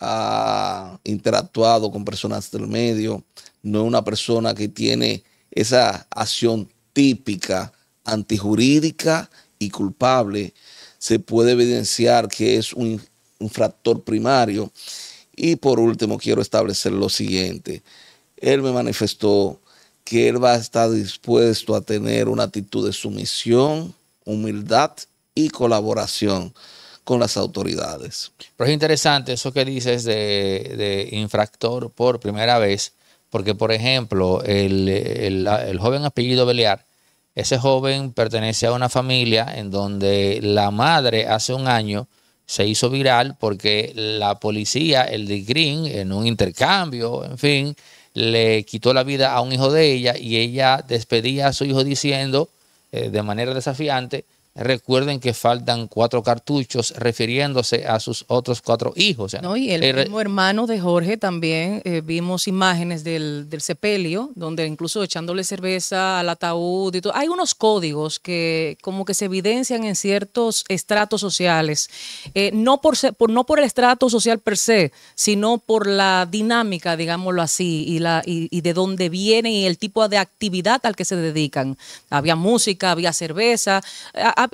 ha interactuado con personas del medio, no es una persona que tiene esa acción típica, antijurídica y culpable, se puede evidenciar que es un infractor primario. Y por último, quiero establecer lo siguiente. Él me manifestó que él va a estar dispuesto a tener una actitud de sumisión, humildad y colaboración con las autoridades. Pero es interesante eso que dices de, infractor por primera vez, porque por ejemplo, el, joven apellido Belear. ese joven pertenece a una familia en donde la madre hace un año se hizo viral porque la policía, el de Green, en un intercambio, en fin, le quitó la vida a un hijo de ella y ella despedía a su hijo diciendo eh, de manera desafiante, Recuerden que faltan cuatro cartuchos refiriéndose a sus otros cuatro hijos. y el, mismo eh, hermano de Jorge también eh, vimos imágenes del, del, sepelio, donde incluso echándole cerveza al ataúd y todo. Hay unos códigos que como que se evidencian en ciertos estratos sociales, eh, no, por, no por el estrato social per se, sino por la dinámica, digámoslo así, y, la, y, de dónde viene y el tipo de actividad al que se dedican. Había música, había cerveza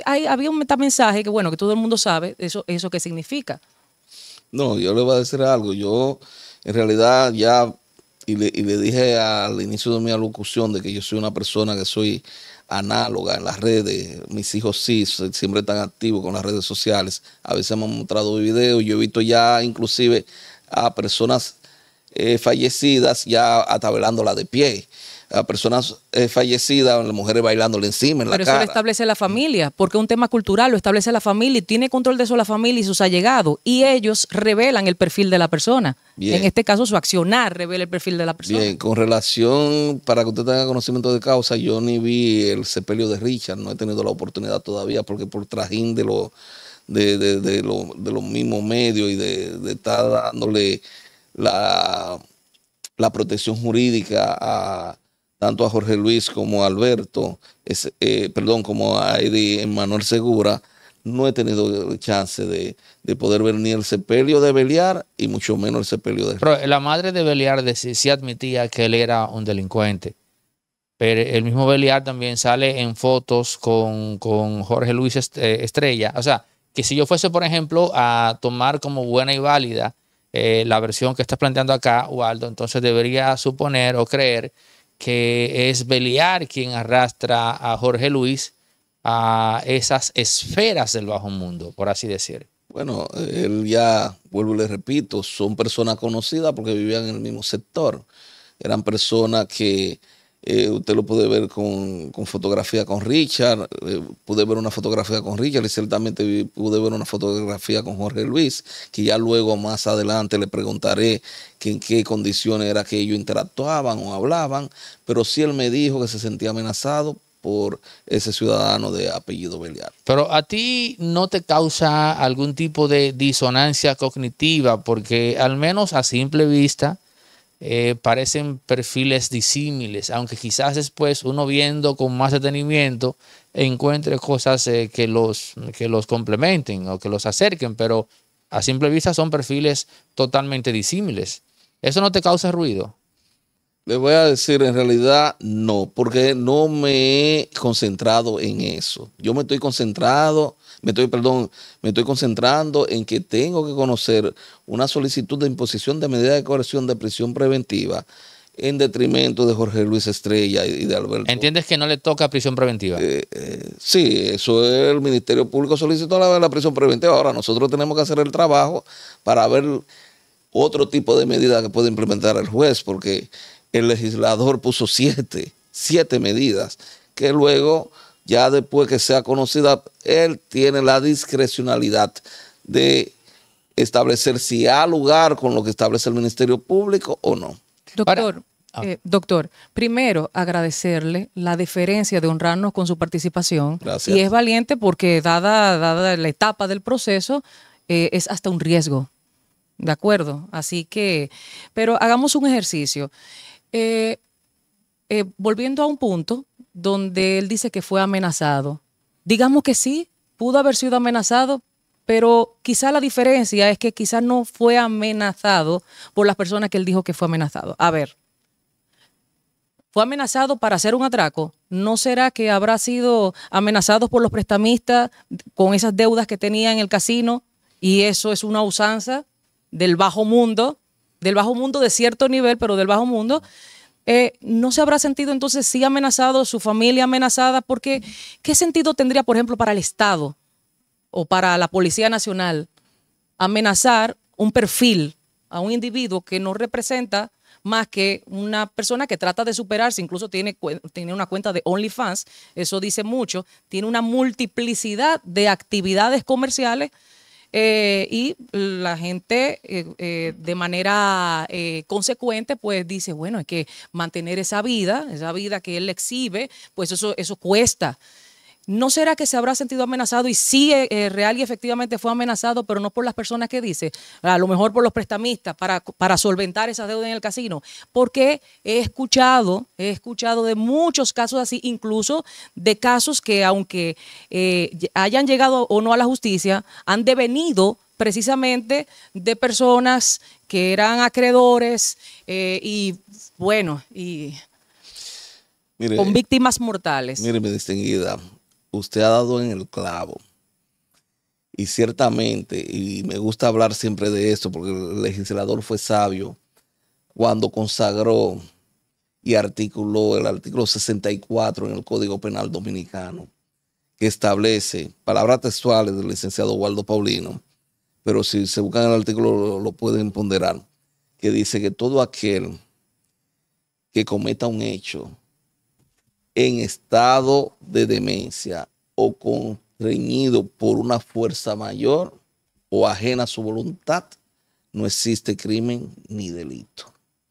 había un mensaje que, bueno, que todo el mundo sabe eso, eso que significa. No, yo le voy a decir algo. Yo, en realidad, ya, y le, y le dije al inicio de mi alocución de que yo soy una persona que soy análoga en las redes. Mis hijos sí, siempre están activos con las redes sociales. A veces hemos mostrado videos. Yo he visto ya inclusive a personas eh, fallecidas ya la de pie a personas eh, fallecidas, a las mujeres bailándole encima en Pero la cara. Pero eso lo establece la familia, porque es un tema cultural, lo establece la familia y tiene control de eso la familia y sus allegados. Y ellos revelan el perfil de la persona. En este caso, su accionar revela el perfil de la persona. Bien, con relación, para que usted tenga conocimiento de causa, yo ni vi el sepelio de Richard, no he tenido la oportunidad todavía, porque por trajín de, lo, de, de, los mismos medios y de, estar dándole la, la protección jurídica a tanto a Jorge Luis como a Alberto, es, eh, perdón, como a Eddie Manuel Segura, no he tenido chance de, poder ver ni el sepelio de Beliar y mucho menos el sepelio de... la madre de Beliar sí, admitía que él era un delincuente. Pero el mismo Beliar también sale en fotos con, Jorge Luis eh, Estrella. O sea, que si yo fuese, por ejemplo, a tomar como buena y válida eh, la versión que estás planteando acá, Waldo, entonces debería suponer o creer que es Beliar quien arrastra a Jorge Luis a esas esferas del bajo mundo, por así decir. Bueno, él ya, vuelvo y le repito, son personas conocidas porque vivían en el mismo sector. Eran personas que eh, usted lo puede ver con, fotografía con Richard, eh, pude ver una fotografía con Richard y ciertamente pude ver una fotografía con Jorge Luis, que ya luego más adelante le preguntaré que en qué condiciones era que ellos interactuaban o hablaban, pero sí él me dijo que se sentía amenazado por ese ciudadano de apellido Beliar. Pero a ti no te causa algún tipo de disonancia cognitiva, porque al menos a simple vista, eh, parecen perfiles disímiles, aunque quizás después uno viendo con más detenimiento encuentre cosas eh, que, los, que los complementen o que los acerquen, pero a simple vista son perfiles totalmente disímiles. ¿Eso no te causa ruido? Le voy a decir, en realidad no, porque no me he concentrado en eso. Yo me estoy concentrado me estoy, perdón, me estoy concentrando en que tengo que conocer una solicitud de imposición de medida de coerción de prisión preventiva en detrimento de Jorge Luis Estrella y de Alberto. ¿Entiendes que no le toca prisión preventiva? Eh, eh, sí, eso el Ministerio Público solicitó la, la prisión preventiva. Ahora nosotros tenemos que hacer el trabajo para ver otro tipo de medida que puede implementar el juez, porque el legislador puso siete, siete medidas que luego ya después que sea conocida, él tiene la discrecionalidad de establecer si ha lugar con lo que establece el Ministerio Público o no. Doctor, eh, ah. doctor, primero agradecerle la deferencia de honrarnos con su participación. Gracias. Y es valiente porque dada, la etapa del proceso, eh, es hasta un riesgo. ¿De acuerdo? Así que, pero hagamos un ejercicio. Eh, volviendo a un punto donde él dice que fue amenazado. Digamos que sí, pudo haber sido amenazado, pero quizá la diferencia es que quizá no fue amenazado por las personas que él dijo que fue amenazado. A ver, fue amenazado para hacer un atraco. ¿No será que habrá sido amenazado por los prestamistas con esas deudas que tenía en el casino? Y eso es una usanza del bajo mundo, del bajo mundo de cierto nivel, pero del bajo mundo. Eh, ¿no se habrá sentido entonces si amenazado, su familia amenazada? Porque, ¿qué sentido tendría, por ejemplo, para el Estado o para la Policía Nacional amenazar un perfil a un individuo que no representa más que una persona que trata de superarse, incluso tiene, tiene una cuenta de OnlyFans, eso dice mucho, tiene una multiplicidad de actividades comerciales eh, y la gente eh, eh, de manera consecuente pues dice, bueno, hay que mantener esa vida, esa vida que él exhibe, pues eso, eso cuesta. ¿No será que se habrá sentido amenazado y sí, eh, eh, real y efectivamente fue amenazado, pero no por las personas que dice, a lo mejor por los prestamistas para, solventar esa deuda en el casino? Porque he escuchado, he escuchado de muchos casos así, incluso de casos que aunque eh, hayan llegado o no a la justicia, han devenido precisamente de personas que eran acreedores y bueno, y con víctimas mortales. Mire, mi distinguida, usted ha dado en el clavo. Y ciertamente, y me gusta hablar siempre de esto, porque el legislador fue sabio cuando consagró y articuló el artículo 64 en el Código Penal Dominicano, que establece palabras textuales del licenciado Waldo Paulino, pero si se buscan el artículo lo, lo pueden ponderar, que dice que todo aquel que cometa un hecho en estado de demencia o constreñido por una fuerza mayor o ajena a su voluntad, no existe crimen ni delito.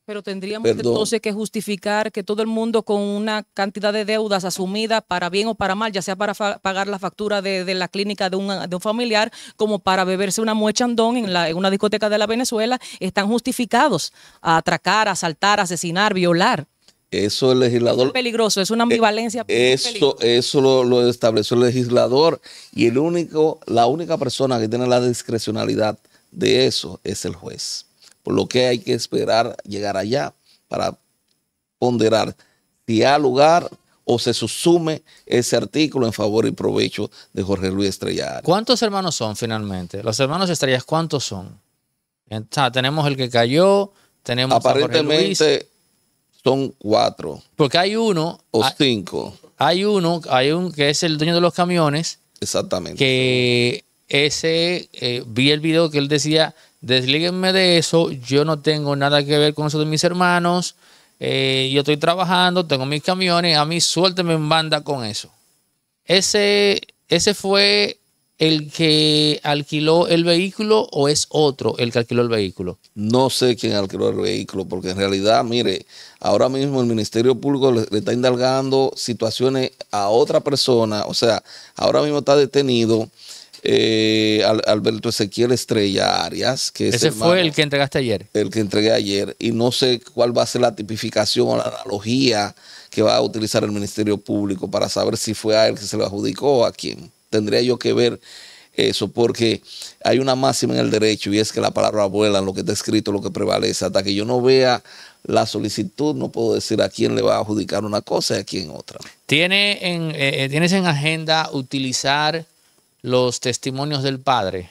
Pero tendríamos entonces que justificar que todo el mundo con una cantidad de deudas asumidas para bien o para mal, ya sea para pagar la factura de, la clínica de, un familiar, como para beberse una muechandón en, en una discoteca de la Venezuela, están justificados a atracar, asaltar, asesinar, violar. Eso el legislador. Es peligroso, es una eh, ambivalencia. Eso, eso lo, estableció el legislador. Y el único, la única persona que tiene la discrecionalidad de eso es el juez. Por lo que hay que esperar llegar allá para ponderar si ha lugar o se susume ese artículo en favor y provecho de Jorge Luis estrella ¿Cuántos hermanos son finalmente? Los hermanos Estrellas, ¿cuántos son? tenemos el que cayó, tenemos Aparentemente, a son cuatro. Porque hay uno. O cinco. Hay uno, hay un que es el dueño de los camiones. Exactamente. Que ese, eh, vi el video que él decía, deslíguenme de eso, yo no tengo nada que ver con eso de mis hermanos, eh, yo estoy trabajando, tengo mis camiones, a mí suélteme en banda con eso. Ese, ese fue el que alquiló el vehículo o es otro el que alquiló el vehículo? No sé quién alquiló el vehículo, porque en realidad, mire, ahora mismo el Ministerio Público le, está indagando situaciones a otra persona, o sea, ahora mismo está detenido. Eh, Alberto Ezequiel Estrella Arias. Que Ese fue el que entregaste ayer. El que entregué ayer. Y no sé cuál va a ser la tipificación o la analogía que va a utilizar el Ministerio Público para saber si fue a él que se lo adjudicó o a quién tendría yo que ver eso, porque hay una máxima en el derecho y es que la palabra vuela, en lo que está escrito, lo que prevalece. Hasta que yo no vea la solicitud, no puedo decir a quién le va a adjudicar una cosa y a quién otra. ¿Tiene en, eh, eh, ¿Tienes en agenda utilizar los testimonios del padre,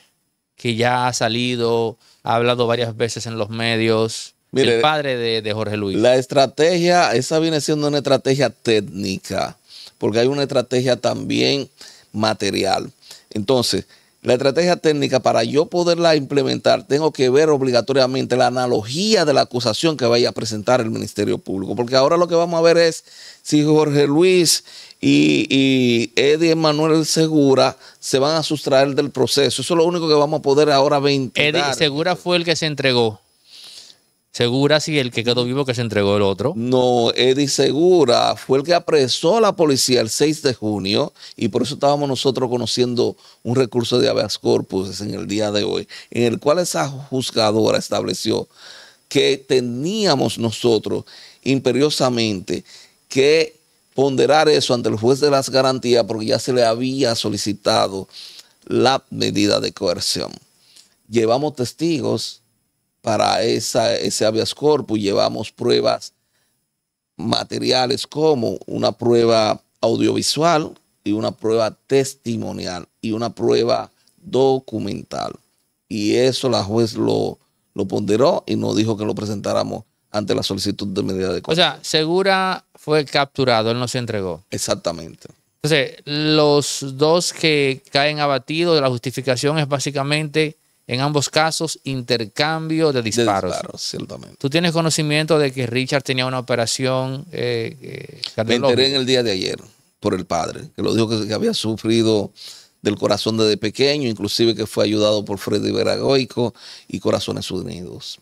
que ya ha salido, ha hablado varias veces en los medios? el padre de Jorge Luis. La estrategia, esa viene siendo una estrategia técnica, porque hay una estrategia también material. Entonces, la estrategia técnica, para yo poderla implementar, tengo que ver obligatoriamente la analogía de la acusación que vaya a presentar el Ministerio Público. Porque ahora lo que vamos a ver es si Jorge Luis y, Eddie Manuel Segura se van a sustraer del proceso. Eso es lo único que vamos a poder ahora 20. Eddie Segura fue el que se entregó. Segura si el que quedó vivo que se entregó el otro. No, Eddie Segura fue el que apresó a la policía el 6 de junio y por eso estábamos nosotros conociendo un recurso de habeas corpus en el día de hoy, en el cual esa juzgadora estableció que teníamos nosotros imperiosamente que ponderar eso ante el juez de las garantías porque ya se le había solicitado la medida de coerción. Llevamos testigos para ese habeas corpus llevamos pruebas materiales como una prueba audiovisual y una prueba testimonial y una prueba documental. Y eso la juez lo, ponderó y nos dijo que lo presentáramos ante la solicitud de medida de corte. O sea, Segura fue capturado, él no se entregó. Exactamente. Entonces, los dos que caen abatidos, la justificación es básicamente en ambos casos, intercambio de disparos. ciertamente. ¿Tú tienes conocimiento de que Richard tenía una operación eh, eh Me enteré en el día de ayer por el padre, que lo dijo que, que había sufrido del corazón desde pequeño, inclusive que fue ayudado por Freddy Veragoico y Corazones Unidos.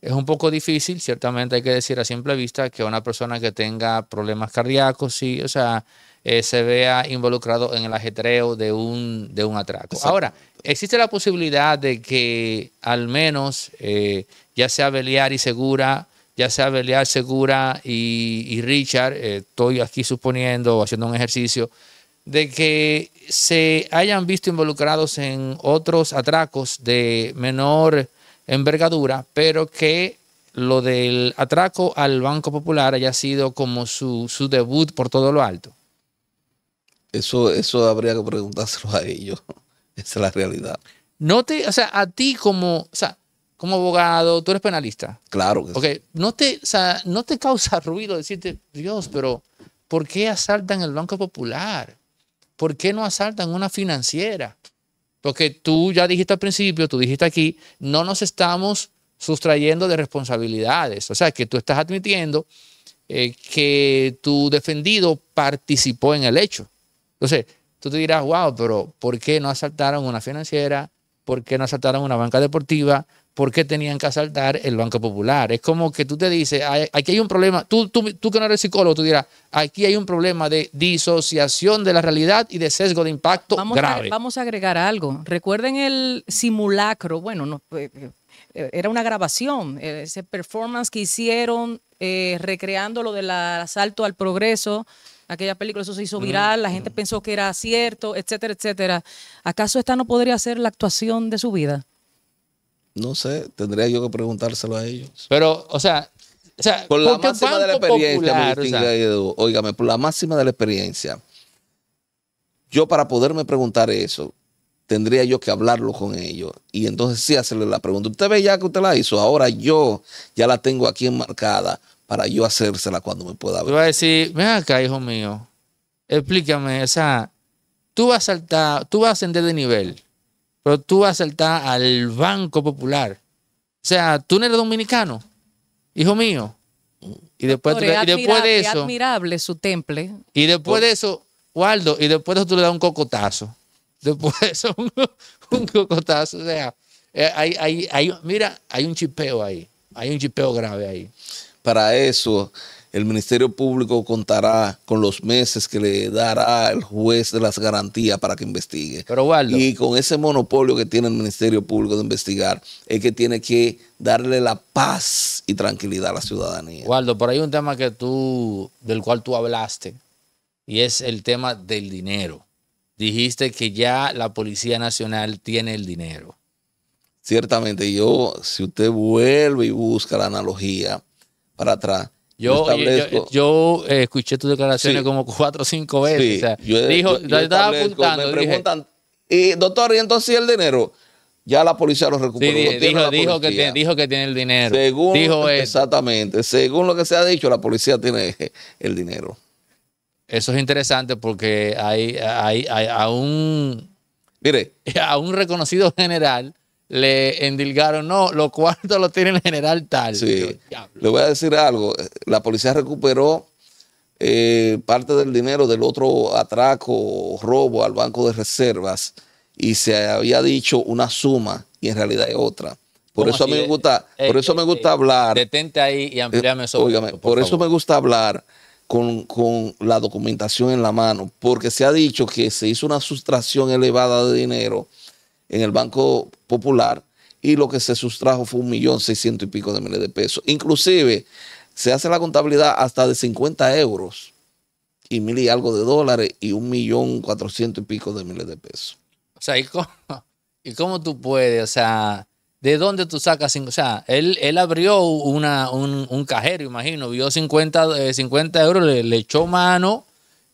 Es un poco difícil, ciertamente hay que decir a simple vista que una persona que tenga problemas cardíacos, sí, o sea, eh, se vea involucrado en el ajetreo de un, de un atraco. Ahora, existe la posibilidad de que al menos eh, ya sea Beliar y Segura, ya sea Beliar, Segura y, Richard, eh, estoy aquí suponiendo, haciendo un ejercicio, de que se hayan visto involucrados en otros atracos de menor envergadura, pero que lo del atraco al Banco Popular haya sido como su debut por todo lo alto. Eso, eso habría que preguntárselo a ellos. Esa es la realidad. No te, o sea, a ti como, sea, como abogado, tú eres penalista. Claro que sí. no te, no te causa ruido decirte, Dios, pero ¿por qué asaltan el Banco Popular? ¿Por qué no asaltan una financiera? Porque tú ya dijiste al principio, tú dijiste aquí, no nos estamos sustrayendo de responsabilidades. O sea, que tú estás admitiendo eh, que tu defendido participó en el hecho. Entonces, tú te dirás, wow, pero ¿por qué no asaltaron una financiera? ¿Por qué no asaltaron una banca deportiva? ¿Por qué tenían que asaltar el Banco Popular? Es como que tú te dices, aquí hay un problema, tú, tú, tú que no eres psicólogo, tú dirás, aquí hay un problema de disociación de la realidad y de sesgo de impacto vamos grave. A, vamos a agregar algo. Recuerden el simulacro, bueno, no, eh, eh, era una grabación, eh, ese performance que hicieron recreando lo del asalto al progreso Aquella película, eso se hizo viral, la gente pensó que era cierto, etcétera, etcétera. ¿Acaso esta no podría ser la actuación de su vida? No sé, tendría yo que preguntárselo a ellos. Pero, o sea, por la máxima de la experiencia, óigame, por la máxima de la experiencia, yo para poderme preguntar eso, tendría yo que hablarlo con ellos. Y entonces sí hacerle la pregunta. Usted ve ya que usted la hizo, ahora yo ya la tengo aquí enmarcada para yo hacérsela cuando me pueda ver. voy a decir, ven acá, hijo mío, explícame, o sea, tú vas a saltar, tú vas a ascender de nivel, pero tú vas a saltar al Banco Popular. O sea, tú no eres dominicano, hijo mío. Y después, después de eso. admirable su temple. Y después de eso, Waldo, y después de eso tú le das un cocotazo. Después de eso, un, cocotazo. O sea, eh, mira, hay un chipeo ahí. Hay un chipeo grave ahí. Para eso, el Ministerio Público contará con los meses que le dará el juez de las garantías para que investigue. Y con ese monopolio que tiene el Ministerio Público de investigar, es que tiene que darle la paz y tranquilidad a la ciudadanía. Waldo, por ahí un tema que tú, del cual tú hablaste, y es el tema del dinero. Dijiste que ya la Policía Nacional tiene el dinero. Ciertamente, yo, si usted vuelve y busca la analogía, para atrás. Yo, yo, eh, escuché tus declaraciones como cuatro o cinco veces. yo, estaba apuntando. y doctor, ¿y entonces el dinero? Ya la policía lo recuperó. dijo, que tiene, el dinero. Según, dijo exactamente. Según lo que se ha dicho, la policía tiene el dinero. Eso es interesante porque hay, hay, un. A un reconocido general le endilgaron, no, los cuartos los tiene el general tal. Le voy a decir algo, la policía recuperó eh, parte del dinero del otro atraco robo al banco de reservas y se había dicho una suma y en realidad es otra. Por eso, me gusta, eh, eh, por eso me gusta hablar. Detente ahí y ampliame eso por, eso me gusta hablar con, con la documentación en la mano, porque se ha dicho que se hizo una sustracción elevada de dinero en el Banco Popular y lo que se sustrajo fue un millón seiscientos y pico de miles de pesos. Inclusive se hace la contabilidad hasta de 50 euros y mil y algo de dólares y un millón cuatrocientos y pico de miles de pesos. O sea, ¿y cómo, tú puedes? O sea, ¿de dónde tú sacas? O sea, él, él abrió un, cajero, imagino, vio 50, eh, euros, le, le, echó mano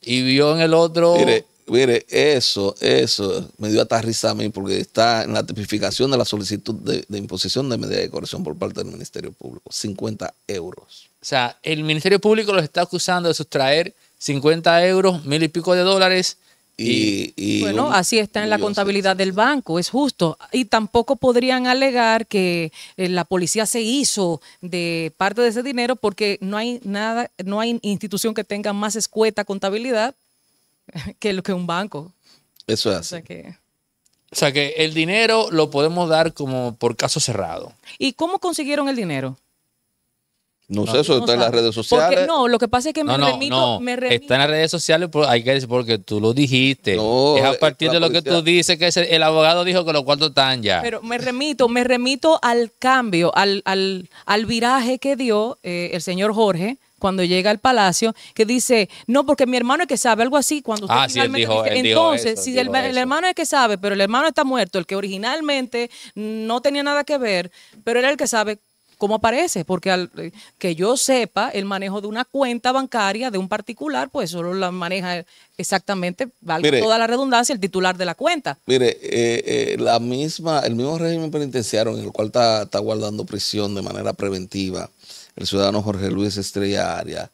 y vio en el otro... Mire, Mire, eso, eso me dio hasta a mí porque está en la tipificación de la solicitud de, imposición de medida de corrección por parte del Ministerio Público. 50 euros. O sea, el Ministerio Público los está acusando de sustraer 50 euros, mil y pico de dólares. Y, bueno, así está en la contabilidad del banco, es justo. Y tampoco podrían alegar que eh, la policía se hizo de parte de ese dinero porque no hay nada, no hay institución que tenga más escueta contabilidad que lo que un banco. Eso es O sea que... sea que el dinero lo podemos dar como por caso cerrado. ¿Y cómo consiguieron el dinero? No, sé, eso está en las redes sociales. no, lo que pasa es que me, remito, me Está en las redes sociales, pues, hay que decir porque tú lo dijiste. es a partir de lo que tú dices que el, abogado dijo que los cuartos están ya. Pero me remito, me remito al cambio, al, al, al viraje que dio eh, el señor Jorge cuando llega al palacio, que dice, no, porque mi hermano es que sabe, algo así, cuando usted entonces, si el, hermano es que sabe, pero el hermano está muerto, el que originalmente no tenía nada que ver, pero era el que sabe. ¿Cómo aparece? Porque al, que yo sepa, el manejo de una cuenta bancaria de un particular, pues solo la maneja exactamente, vale toda la redundancia, el titular de la cuenta. Mire, eh, eh, la misma, el mismo régimen penitenciario en el cual está, está guardando prisión de manera preventiva, el ciudadano Jorge Luis Estrella Arias.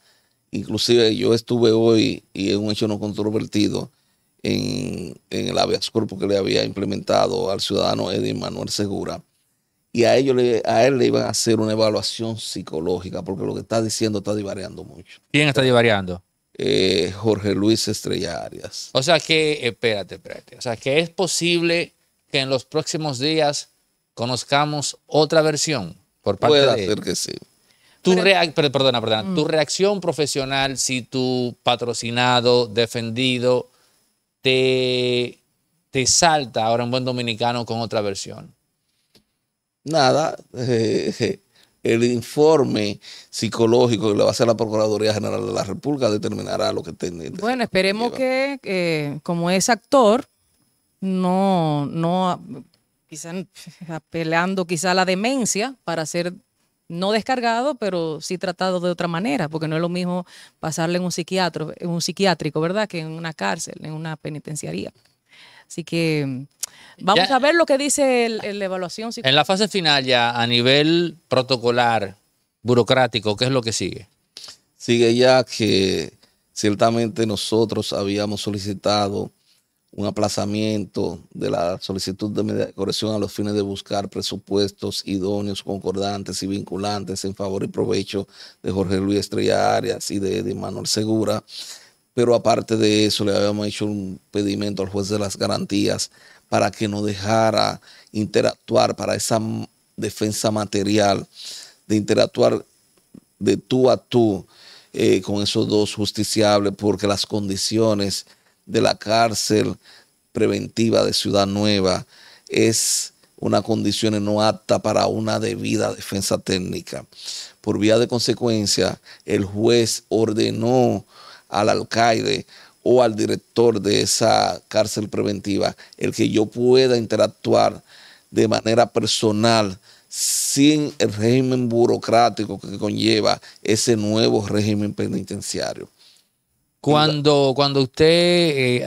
Inclusive yo estuve hoy, y es un hecho no controvertido, en, el habeas corpus que le había implementado al ciudadano Edwin Manuel Segura. Y a, ellos, a él le iban a hacer una evaluación psicológica, porque lo que está diciendo está divariando mucho. ¿Quién está divariando? Eh, Jorge Luis Estrella Arias. O sea que, espérate, espérate. O sea que es posible que en los próximos días conozcamos otra versión por parte Puede de ser que sí. Tu perdona, Tu mm. reacción profesional si tu patrocinado, defendido, te, salta ahora un buen dominicano con otra versión. Nada. Eh, el informe psicológico que le va a hacer la Procuraduría General de la República determinará lo que tenga. Bueno, esperemos que, como es actor, no, no quizás apelando quizá a la demencia para ser no descargado, pero sí tratado de otra manera, porque no es lo mismo pasarle en un psiquiatra, en un psiquiátrico, ¿verdad? Que en una cárcel, en una penitenciaría. Así que mm, vamos a ver lo que dice la evaluación. En la fase final ya, a nivel protocolar, burocrático, ¿qué es lo que sigue? Sigue ya que ciertamente nosotros habíamos solicitado un aplazamiento de la solicitud de medida corrección a los fines de buscar presupuestos idóneos, concordantes y vinculantes en favor y provecho de Jorge Luis Estrella Arias y de, de Manuel Segura. Pero aparte de eso, le habíamos hecho un pedimento al juez de las garantías para que no dejara interactuar para esa defensa material, de interactuar de tú a tú eh, con esos dos justiciables, porque las condiciones de la cárcel preventiva de Ciudad Nueva es una condición no apta para una debida defensa técnica. Por vía de consecuencia, el juez ordenó al alcaide o al director de esa cárcel preventiva el que yo pueda interactuar de manera personal sin el régimen burocrático que conlleva ese nuevo régimen penitenciario. Cuando, cuando usted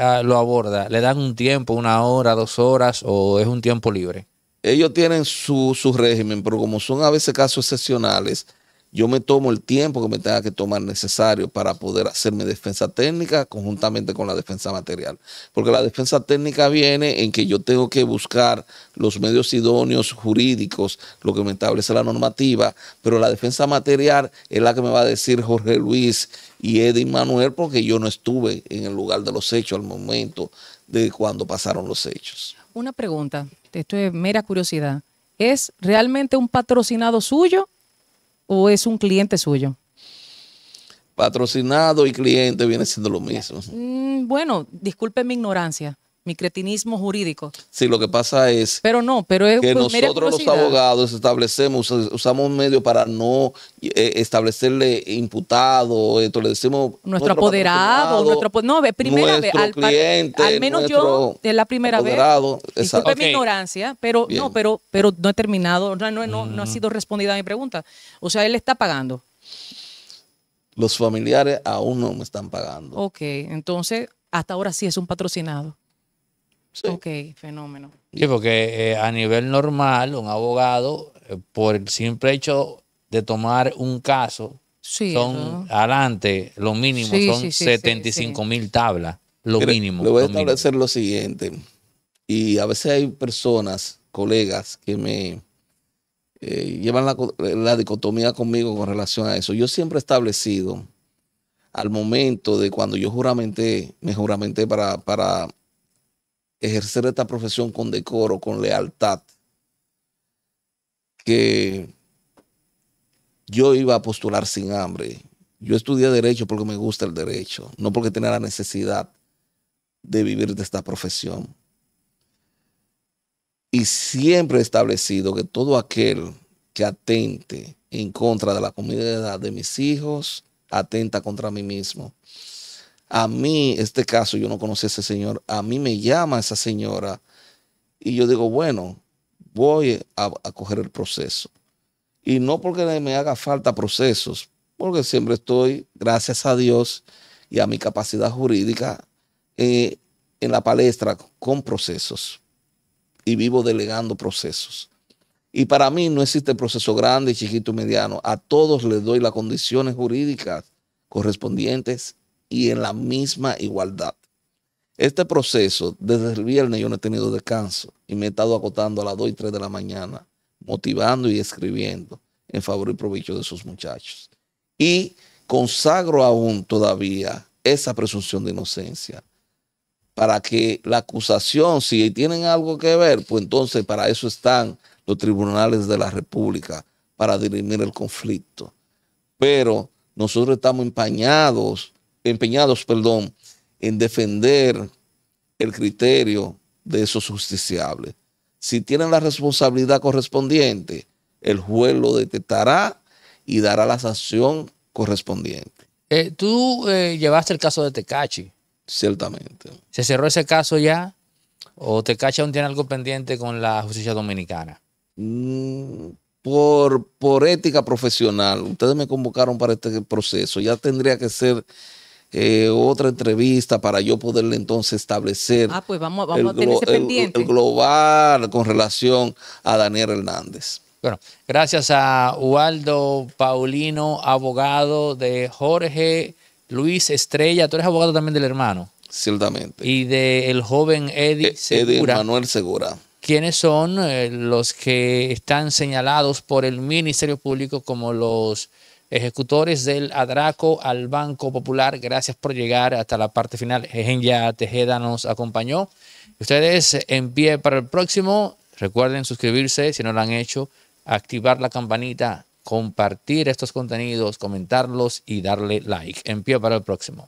eh, lo aborda, ¿le dan un tiempo, una hora, dos horas o es un tiempo libre? Ellos tienen su, su régimen, pero como son a veces casos excepcionales, yo me tomo el tiempo que me tenga que tomar necesario para poder hacerme defensa técnica conjuntamente con la defensa material. Porque la defensa técnica viene en que yo tengo que buscar los medios idóneos jurídicos, lo que me establece la normativa, pero la defensa material es la que me va a decir Jorge Luis y Edwin Manuel porque yo no estuve en el lugar de los hechos al momento de cuando pasaron los hechos. Una pregunta, esto es mera curiosidad. ¿Es realmente un patrocinado suyo o es un cliente suyo? Patrocinado y cliente viene siendo lo mismo. Mm, bueno, disculpe mi ignorancia mi cretinismo jurídico. Sí, lo que pasa es pero no, pero es, que nosotros los abogados establecemos, usamos un medio para no eh, establecerle imputado, esto le decimos... Nuestro, apoderado, nuestro... No, primera al, menos yo, es la primera vez, disculpe mi ignorancia, pero no, pero, pero no he terminado, no, ha mm. sido respondida a mi pregunta. O sea, él está pagando. Los familiares aún no me están pagando. Ok, entonces hasta ahora sí es un patrocinado. Ok, fenómeno. Sí, porque eh, a nivel normal, un abogado, eh, por el simple hecho de tomar un caso, son adelante, lo mínimo, son 75 mil tablas, lo mínimo. Le voy a establecer lo siguiente, y a veces hay personas, colegas, que me eh, llevan la, dicotomía conmigo con relación a eso. Yo siempre he establecido, al momento de cuando yo juramenté, me juramenté para ejercer esta profesión con decoro, con lealtad, que yo iba a postular sin hambre. Yo estudié derecho porque me gusta el derecho, no porque tenía la necesidad de vivir de esta profesión. Y siempre he establecido que todo aquel que atente en contra de la comunidad de mis hijos, atenta contra mí mismo. A mí, este caso, yo no conocí a ese señor, a mí me llama esa señora y yo digo, bueno, voy a, coger el proceso. Y no porque me haga falta procesos, porque siempre estoy, gracias a Dios y a mi capacidad jurídica, eh, en la palestra con procesos y vivo delegando procesos. Y para mí no existe proceso grande, chiquito, mediano. A todos les doy las condiciones jurídicas correspondientes y en la misma igualdad. Este proceso, desde el viernes yo no he tenido descanso y me he estado acotando a las 2 y 3 de la mañana, motivando y escribiendo en favor y provecho de esos muchachos. Y consagro aún todavía esa presunción de inocencia para que la acusación, si tienen algo que ver, pues entonces para eso están los tribunales de la República, para dirimir el conflicto. Pero nosotros estamos empañados empeñados, perdón, en defender el criterio de esos justiciables. Si tienen la responsabilidad correspondiente, el juez lo detectará y dará la sanción correspondiente. Eh, tú eh, llevaste el caso de Tecachi. Ciertamente. ¿Se cerró ese caso ya? ¿O Tecachi aún tiene algo pendiente con la justicia dominicana? Mm, por, por ética profesional. Ustedes me convocaron para este proceso. Ya tendría que ser eh, otra entrevista para yo poderle entonces establecer el, global con relación a Daniel Hernández. Bueno, gracias a Waldo Paulino, abogado de Jorge Luis Estrella. Tú eres abogado también del hermano. Ciertamente. Y del joven eh, Eddie Segura. Manuel Segura. ¿Quiénes son eh, los que están señalados por el Ministerio Público como los ejecutores del adraco al Banco Popular. Gracias por llegar hasta la parte final. ya Tejeda nos acompañó. Ustedes en pie para el próximo. Recuerden suscribirse si no lo han hecho, activar la campanita, compartir estos contenidos, comentarlos y darle like. En pie para el próximo.